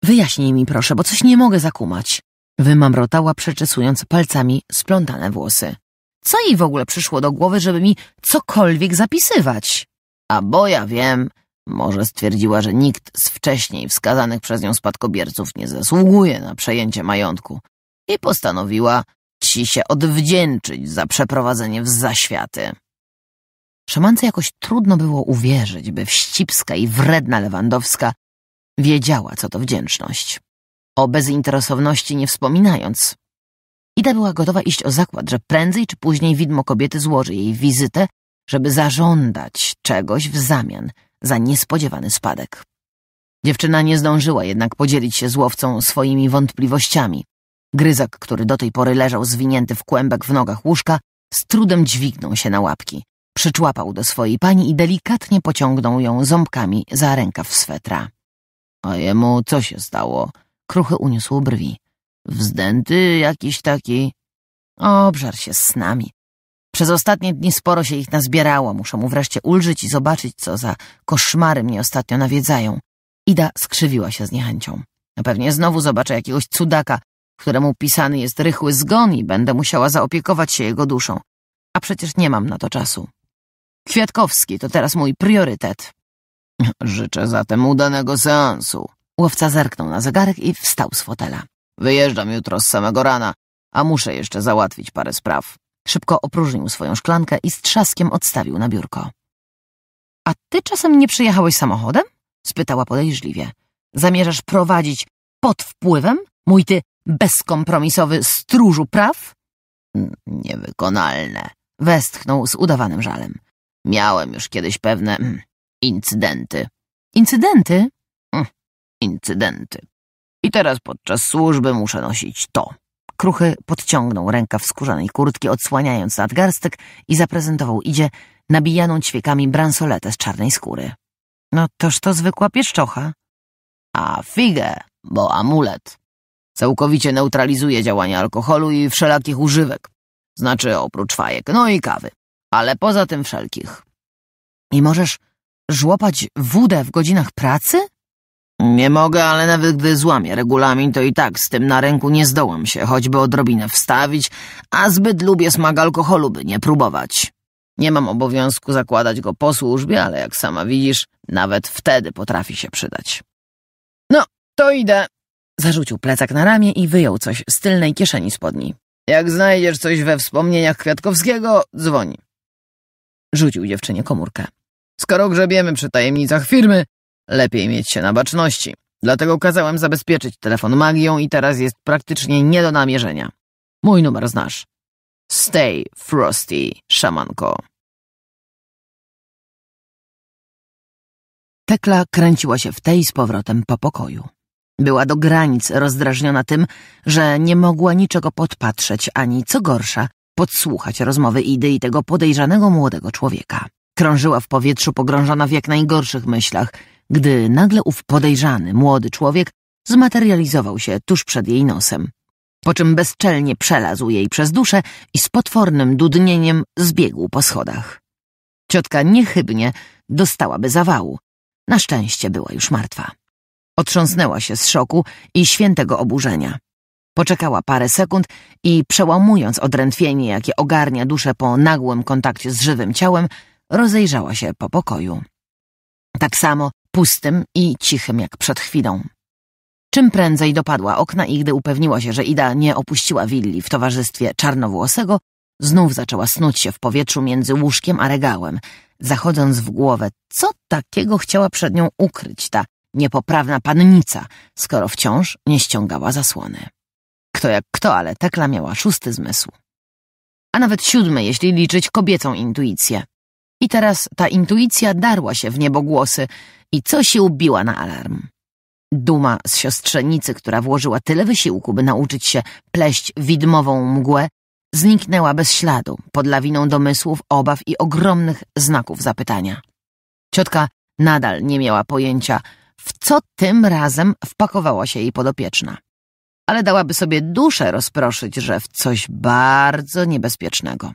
Wyjaśnij mi proszę, bo coś nie mogę zakumać. Wymamrotała, przeczesując palcami splątane włosy. Co jej w ogóle przyszło do głowy, żeby mi cokolwiek zapisywać? A bo ja wiem, może stwierdziła, że nikt z wcześniej wskazanych przez nią spadkobierców nie zasługuje na przejęcie majątku i postanowiła ci się odwdzięczyć za przeprowadzenie w zaświaty. Szamance jakoś trudno było uwierzyć, by wścibska i wredna Lewandowska wiedziała, co to wdzięczność o bezinteresowności nie wspominając. Ida była gotowa iść o zakład, że prędzej czy później widmo kobiety złoży jej wizytę, żeby zażądać czegoś w zamian za niespodziewany spadek. Dziewczyna nie zdążyła jednak podzielić się z łowcą swoimi wątpliwościami. Gryzak, który do tej pory leżał zwinięty w kłębek w nogach łóżka, z trudem dźwignął się na łapki. Przyczłapał do swojej pani i delikatnie pociągnął ją ząbkami za rękaw swetra. — A jemu co się stało? Kruchy uniósł brwi. Wzdęty jakiś taki. Obżar się z nami. Przez ostatnie dni sporo się ich nazbierało. Muszę mu wreszcie ulżyć i zobaczyć, co za koszmary mnie ostatnio nawiedzają. Ida skrzywiła się z niechęcią. A no pewnie znowu zobaczę jakiegoś cudaka, któremu pisany jest rychły zgon i będę musiała zaopiekować się jego duszą. A przecież nie mam na to czasu. Kwiatkowski to teraz mój priorytet. *laughs* Życzę zatem udanego seansu, Łowca zerknął na zegarek i wstał z fotela. Wyjeżdżam jutro z samego rana, a muszę jeszcze załatwić parę spraw. Szybko opróżnił swoją szklankę i z trzaskiem odstawił na biurko. A ty czasem nie przyjechałeś samochodem? spytała podejrzliwie. Zamierzasz prowadzić pod wpływem, mój ty bezkompromisowy stróżu praw? Niewykonalne, westchnął z udawanym żalem. Miałem już kiedyś pewne mm, incydenty. Incydenty? incydenty. I teraz podczas służby muszę nosić to. Kruchy podciągnął rękaw skórzanej kurtki, odsłaniając nadgarstek i zaprezentował Idzie nabijaną ćwiekami bransoletę z czarnej skóry. No toż to zwykła pieszczocha. A figę, bo amulet. Całkowicie neutralizuje działanie alkoholu i wszelakich używek. Znaczy oprócz fajek, no i kawy. Ale poza tym wszelkich. I możesz żłopać wódę w godzinach pracy? Nie mogę, ale nawet gdy złamię regulamin, to i tak z tym na ręku nie zdołam się choćby odrobinę wstawić, a zbyt lubię smak alkoholu, by nie próbować. Nie mam obowiązku zakładać go po służbie, ale jak sama widzisz, nawet wtedy potrafi się przydać. No, to idę. Zarzucił plecak na ramię i wyjął coś z tylnej kieszeni spodni. Jak znajdziesz coś we wspomnieniach Kwiatkowskiego, dzwoni. Rzucił dziewczynie komórkę. Skoro grzebiemy przy tajemnicach firmy, Lepiej mieć się na baczności. Dlatego kazałem zabezpieczyć telefon magią i teraz jest praktycznie nie do namierzenia. Mój numer znasz. Stay frosty, szamanko. Tekla kręciła się w tej z powrotem po pokoju. Była do granic rozdrażniona tym, że nie mogła niczego podpatrzeć, ani co gorsza, podsłuchać rozmowy Idy i tego podejrzanego młodego człowieka. Krążyła w powietrzu pogrążona w jak najgorszych myślach – gdy nagle ów podejrzany, młody człowiek zmaterializował się tuż przed jej nosem, po czym bezczelnie przelazł jej przez duszę i z potwornym dudnieniem zbiegł po schodach. Ciotka niechybnie dostałaby zawału. Na szczęście była już martwa. Otrząsnęła się z szoku i świętego oburzenia. Poczekała parę sekund i przełamując odrętwienie, jakie ogarnia duszę po nagłym kontakcie z żywym ciałem, rozejrzała się po pokoju. Tak samo pustym i cichym jak przed chwilą. Czym prędzej dopadła okna i gdy upewniła się, że Ida nie opuściła willi w towarzystwie czarnowłosego, znów zaczęła snuć się w powietrzu między łóżkiem a regałem, zachodząc w głowę, co takiego chciała przed nią ukryć ta niepoprawna pannica, skoro wciąż nie ściągała zasłony. Kto jak kto, ale Tekla miała szósty zmysł. A nawet siódmy, jeśli liczyć kobiecą intuicję. I teraz ta intuicja darła się w niebogłosy, i co się ubiła na alarm? Duma z siostrzenicy, która włożyła tyle wysiłku, by nauczyć się pleść widmową mgłę, zniknęła bez śladu, pod lawiną domysłów, obaw i ogromnych znaków zapytania. Ciotka nadal nie miała pojęcia, w co tym razem wpakowała się jej podopieczna. Ale dałaby sobie duszę rozproszyć, że w coś bardzo niebezpiecznego.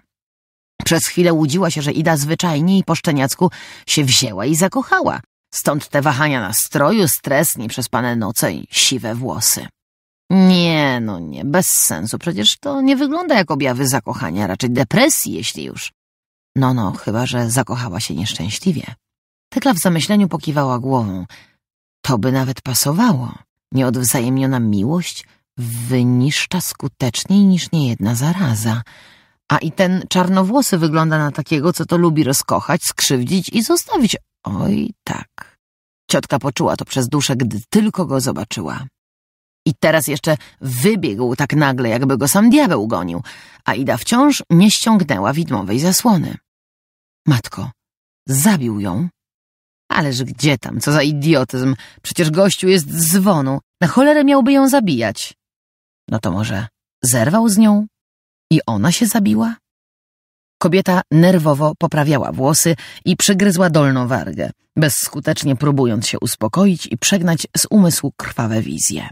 Przez chwilę łudziła się, że Ida zwyczajnie i po szczeniacku się wzięła i zakochała, Stąd te wahania nastroju, stres, nieprzespane noce i siwe włosy. Nie, no nie, bez sensu. Przecież to nie wygląda jak objawy zakochania, raczej depresji, jeśli już. No, no, chyba, że zakochała się nieszczęśliwie. Tekla w zamyśleniu pokiwała głową. To by nawet pasowało. Nieodwzajemniona miłość wyniszcza skuteczniej niż niejedna zaraza. A i ten czarnowłosy wygląda na takiego, co to lubi rozkochać, skrzywdzić i zostawić. Oj, tak. Ciotka poczuła to przez duszę, gdy tylko go zobaczyła. I teraz jeszcze wybiegł tak nagle, jakby go sam diabeł gonił, a Ida wciąż nie ściągnęła widmowej zasłony. Matko, zabił ją? Ależ gdzie tam, co za idiotyzm, przecież gościu jest z dzwonu, na cholerę miałby ją zabijać. No to może zerwał z nią i ona się zabiła? Kobieta nerwowo poprawiała włosy i przygryzła dolną wargę, bezskutecznie próbując się uspokoić i przegnać z umysłu krwawe wizje.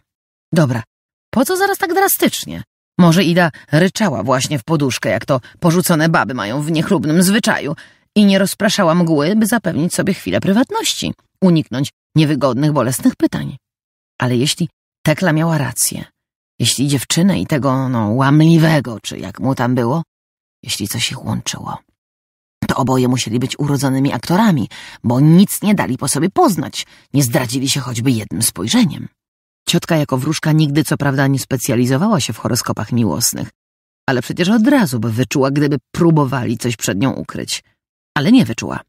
Dobra, po co zaraz tak drastycznie? Może Ida ryczała właśnie w poduszkę, jak to porzucone baby mają w niechlubnym zwyczaju i nie rozpraszała mgły, by zapewnić sobie chwilę prywatności, uniknąć niewygodnych, bolesnych pytań. Ale jeśli Tekla miała rację, jeśli dziewczynę i tego, no, łamliwego, czy jak mu tam było, jeśli coś ich łączyło. To oboje musieli być urodzonymi aktorami, bo nic nie dali po sobie poznać, nie zdradzili się choćby jednym spojrzeniem. Ciotka jako wróżka nigdy co prawda nie specjalizowała się w horoskopach miłosnych, ale przecież od razu by wyczuła, gdyby próbowali coś przed nią ukryć. Ale nie wyczuła,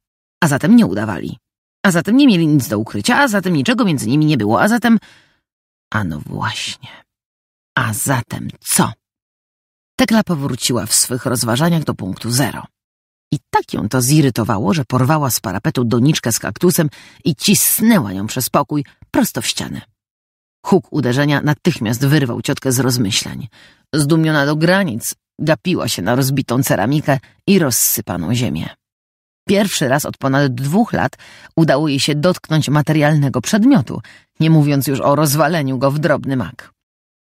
a zatem nie udawali. A zatem nie mieli nic do ukrycia, a zatem niczego między nimi nie było, a zatem... A no właśnie. A zatem co? Tekla powróciła w swych rozważaniach do punktu zero. I tak ją to zirytowało, że porwała z parapetu doniczkę z kaktusem i cisnęła ją przez pokój prosto w ścianę. Huk uderzenia natychmiast wyrwał ciotkę z rozmyślań. Zdumiona do granic, gapiła się na rozbitą ceramikę i rozsypaną ziemię. Pierwszy raz od ponad dwóch lat udało jej się dotknąć materialnego przedmiotu, nie mówiąc już o rozwaleniu go w drobny mak.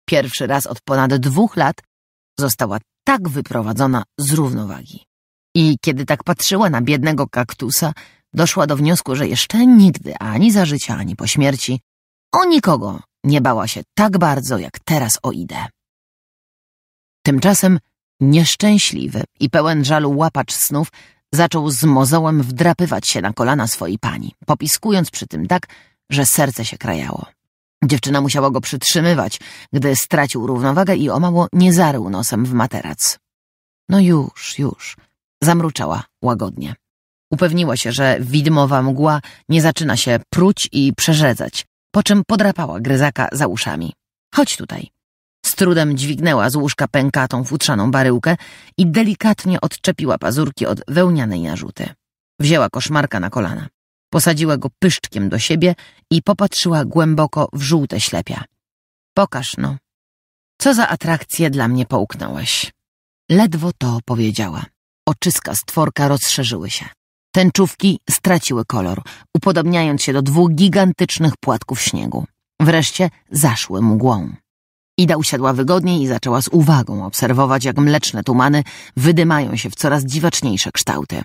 Pierwszy raz od ponad dwóch lat została tak wyprowadzona z równowagi. I kiedy tak patrzyła na biednego kaktusa, doszła do wniosku, że jeszcze nigdy, ani za życia, ani po śmierci, o nikogo nie bała się tak bardzo, jak teraz o Idę. Tymczasem nieszczęśliwy i pełen żalu łapacz snów zaczął z mozołem wdrapywać się na kolana swojej pani, popiskując przy tym tak, że serce się krajało. Dziewczyna musiała go przytrzymywać, gdy stracił równowagę i o mało nie zarył nosem w materac. No już, już. Zamruczała łagodnie. Upewniła się, że widmowa mgła nie zaczyna się pruć i przerzedzać, po czym podrapała gryzaka za uszami. Chodź tutaj. Z trudem dźwignęła z łóżka pękatą, futrzaną baryłkę i delikatnie odczepiła pazurki od wełnianej narzuty. Wzięła koszmarka na kolana. Posadziła go pyszczkiem do siebie i popatrzyła głęboko w żółte ślepia. Pokaż no. Co za atrakcję dla mnie połknąłeś? Ledwo to powiedziała. Oczyska stworka rozszerzyły się. Tęczówki straciły kolor, upodobniając się do dwóch gigantycznych płatków śniegu. Wreszcie zaszły mgłą. Ida usiadła wygodniej i zaczęła z uwagą obserwować, jak mleczne tumany wydymają się w coraz dziwaczniejsze kształty.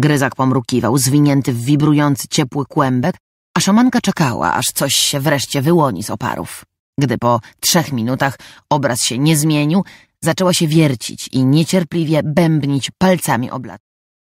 Gryzak pomrukiwał, zwinięty w wibrujący ciepły kłębek, a szamanka czekała, aż coś się wreszcie wyłoni z oparów. Gdy po trzech minutach obraz się nie zmienił, zaczęła się wiercić i niecierpliwie bębnić palcami o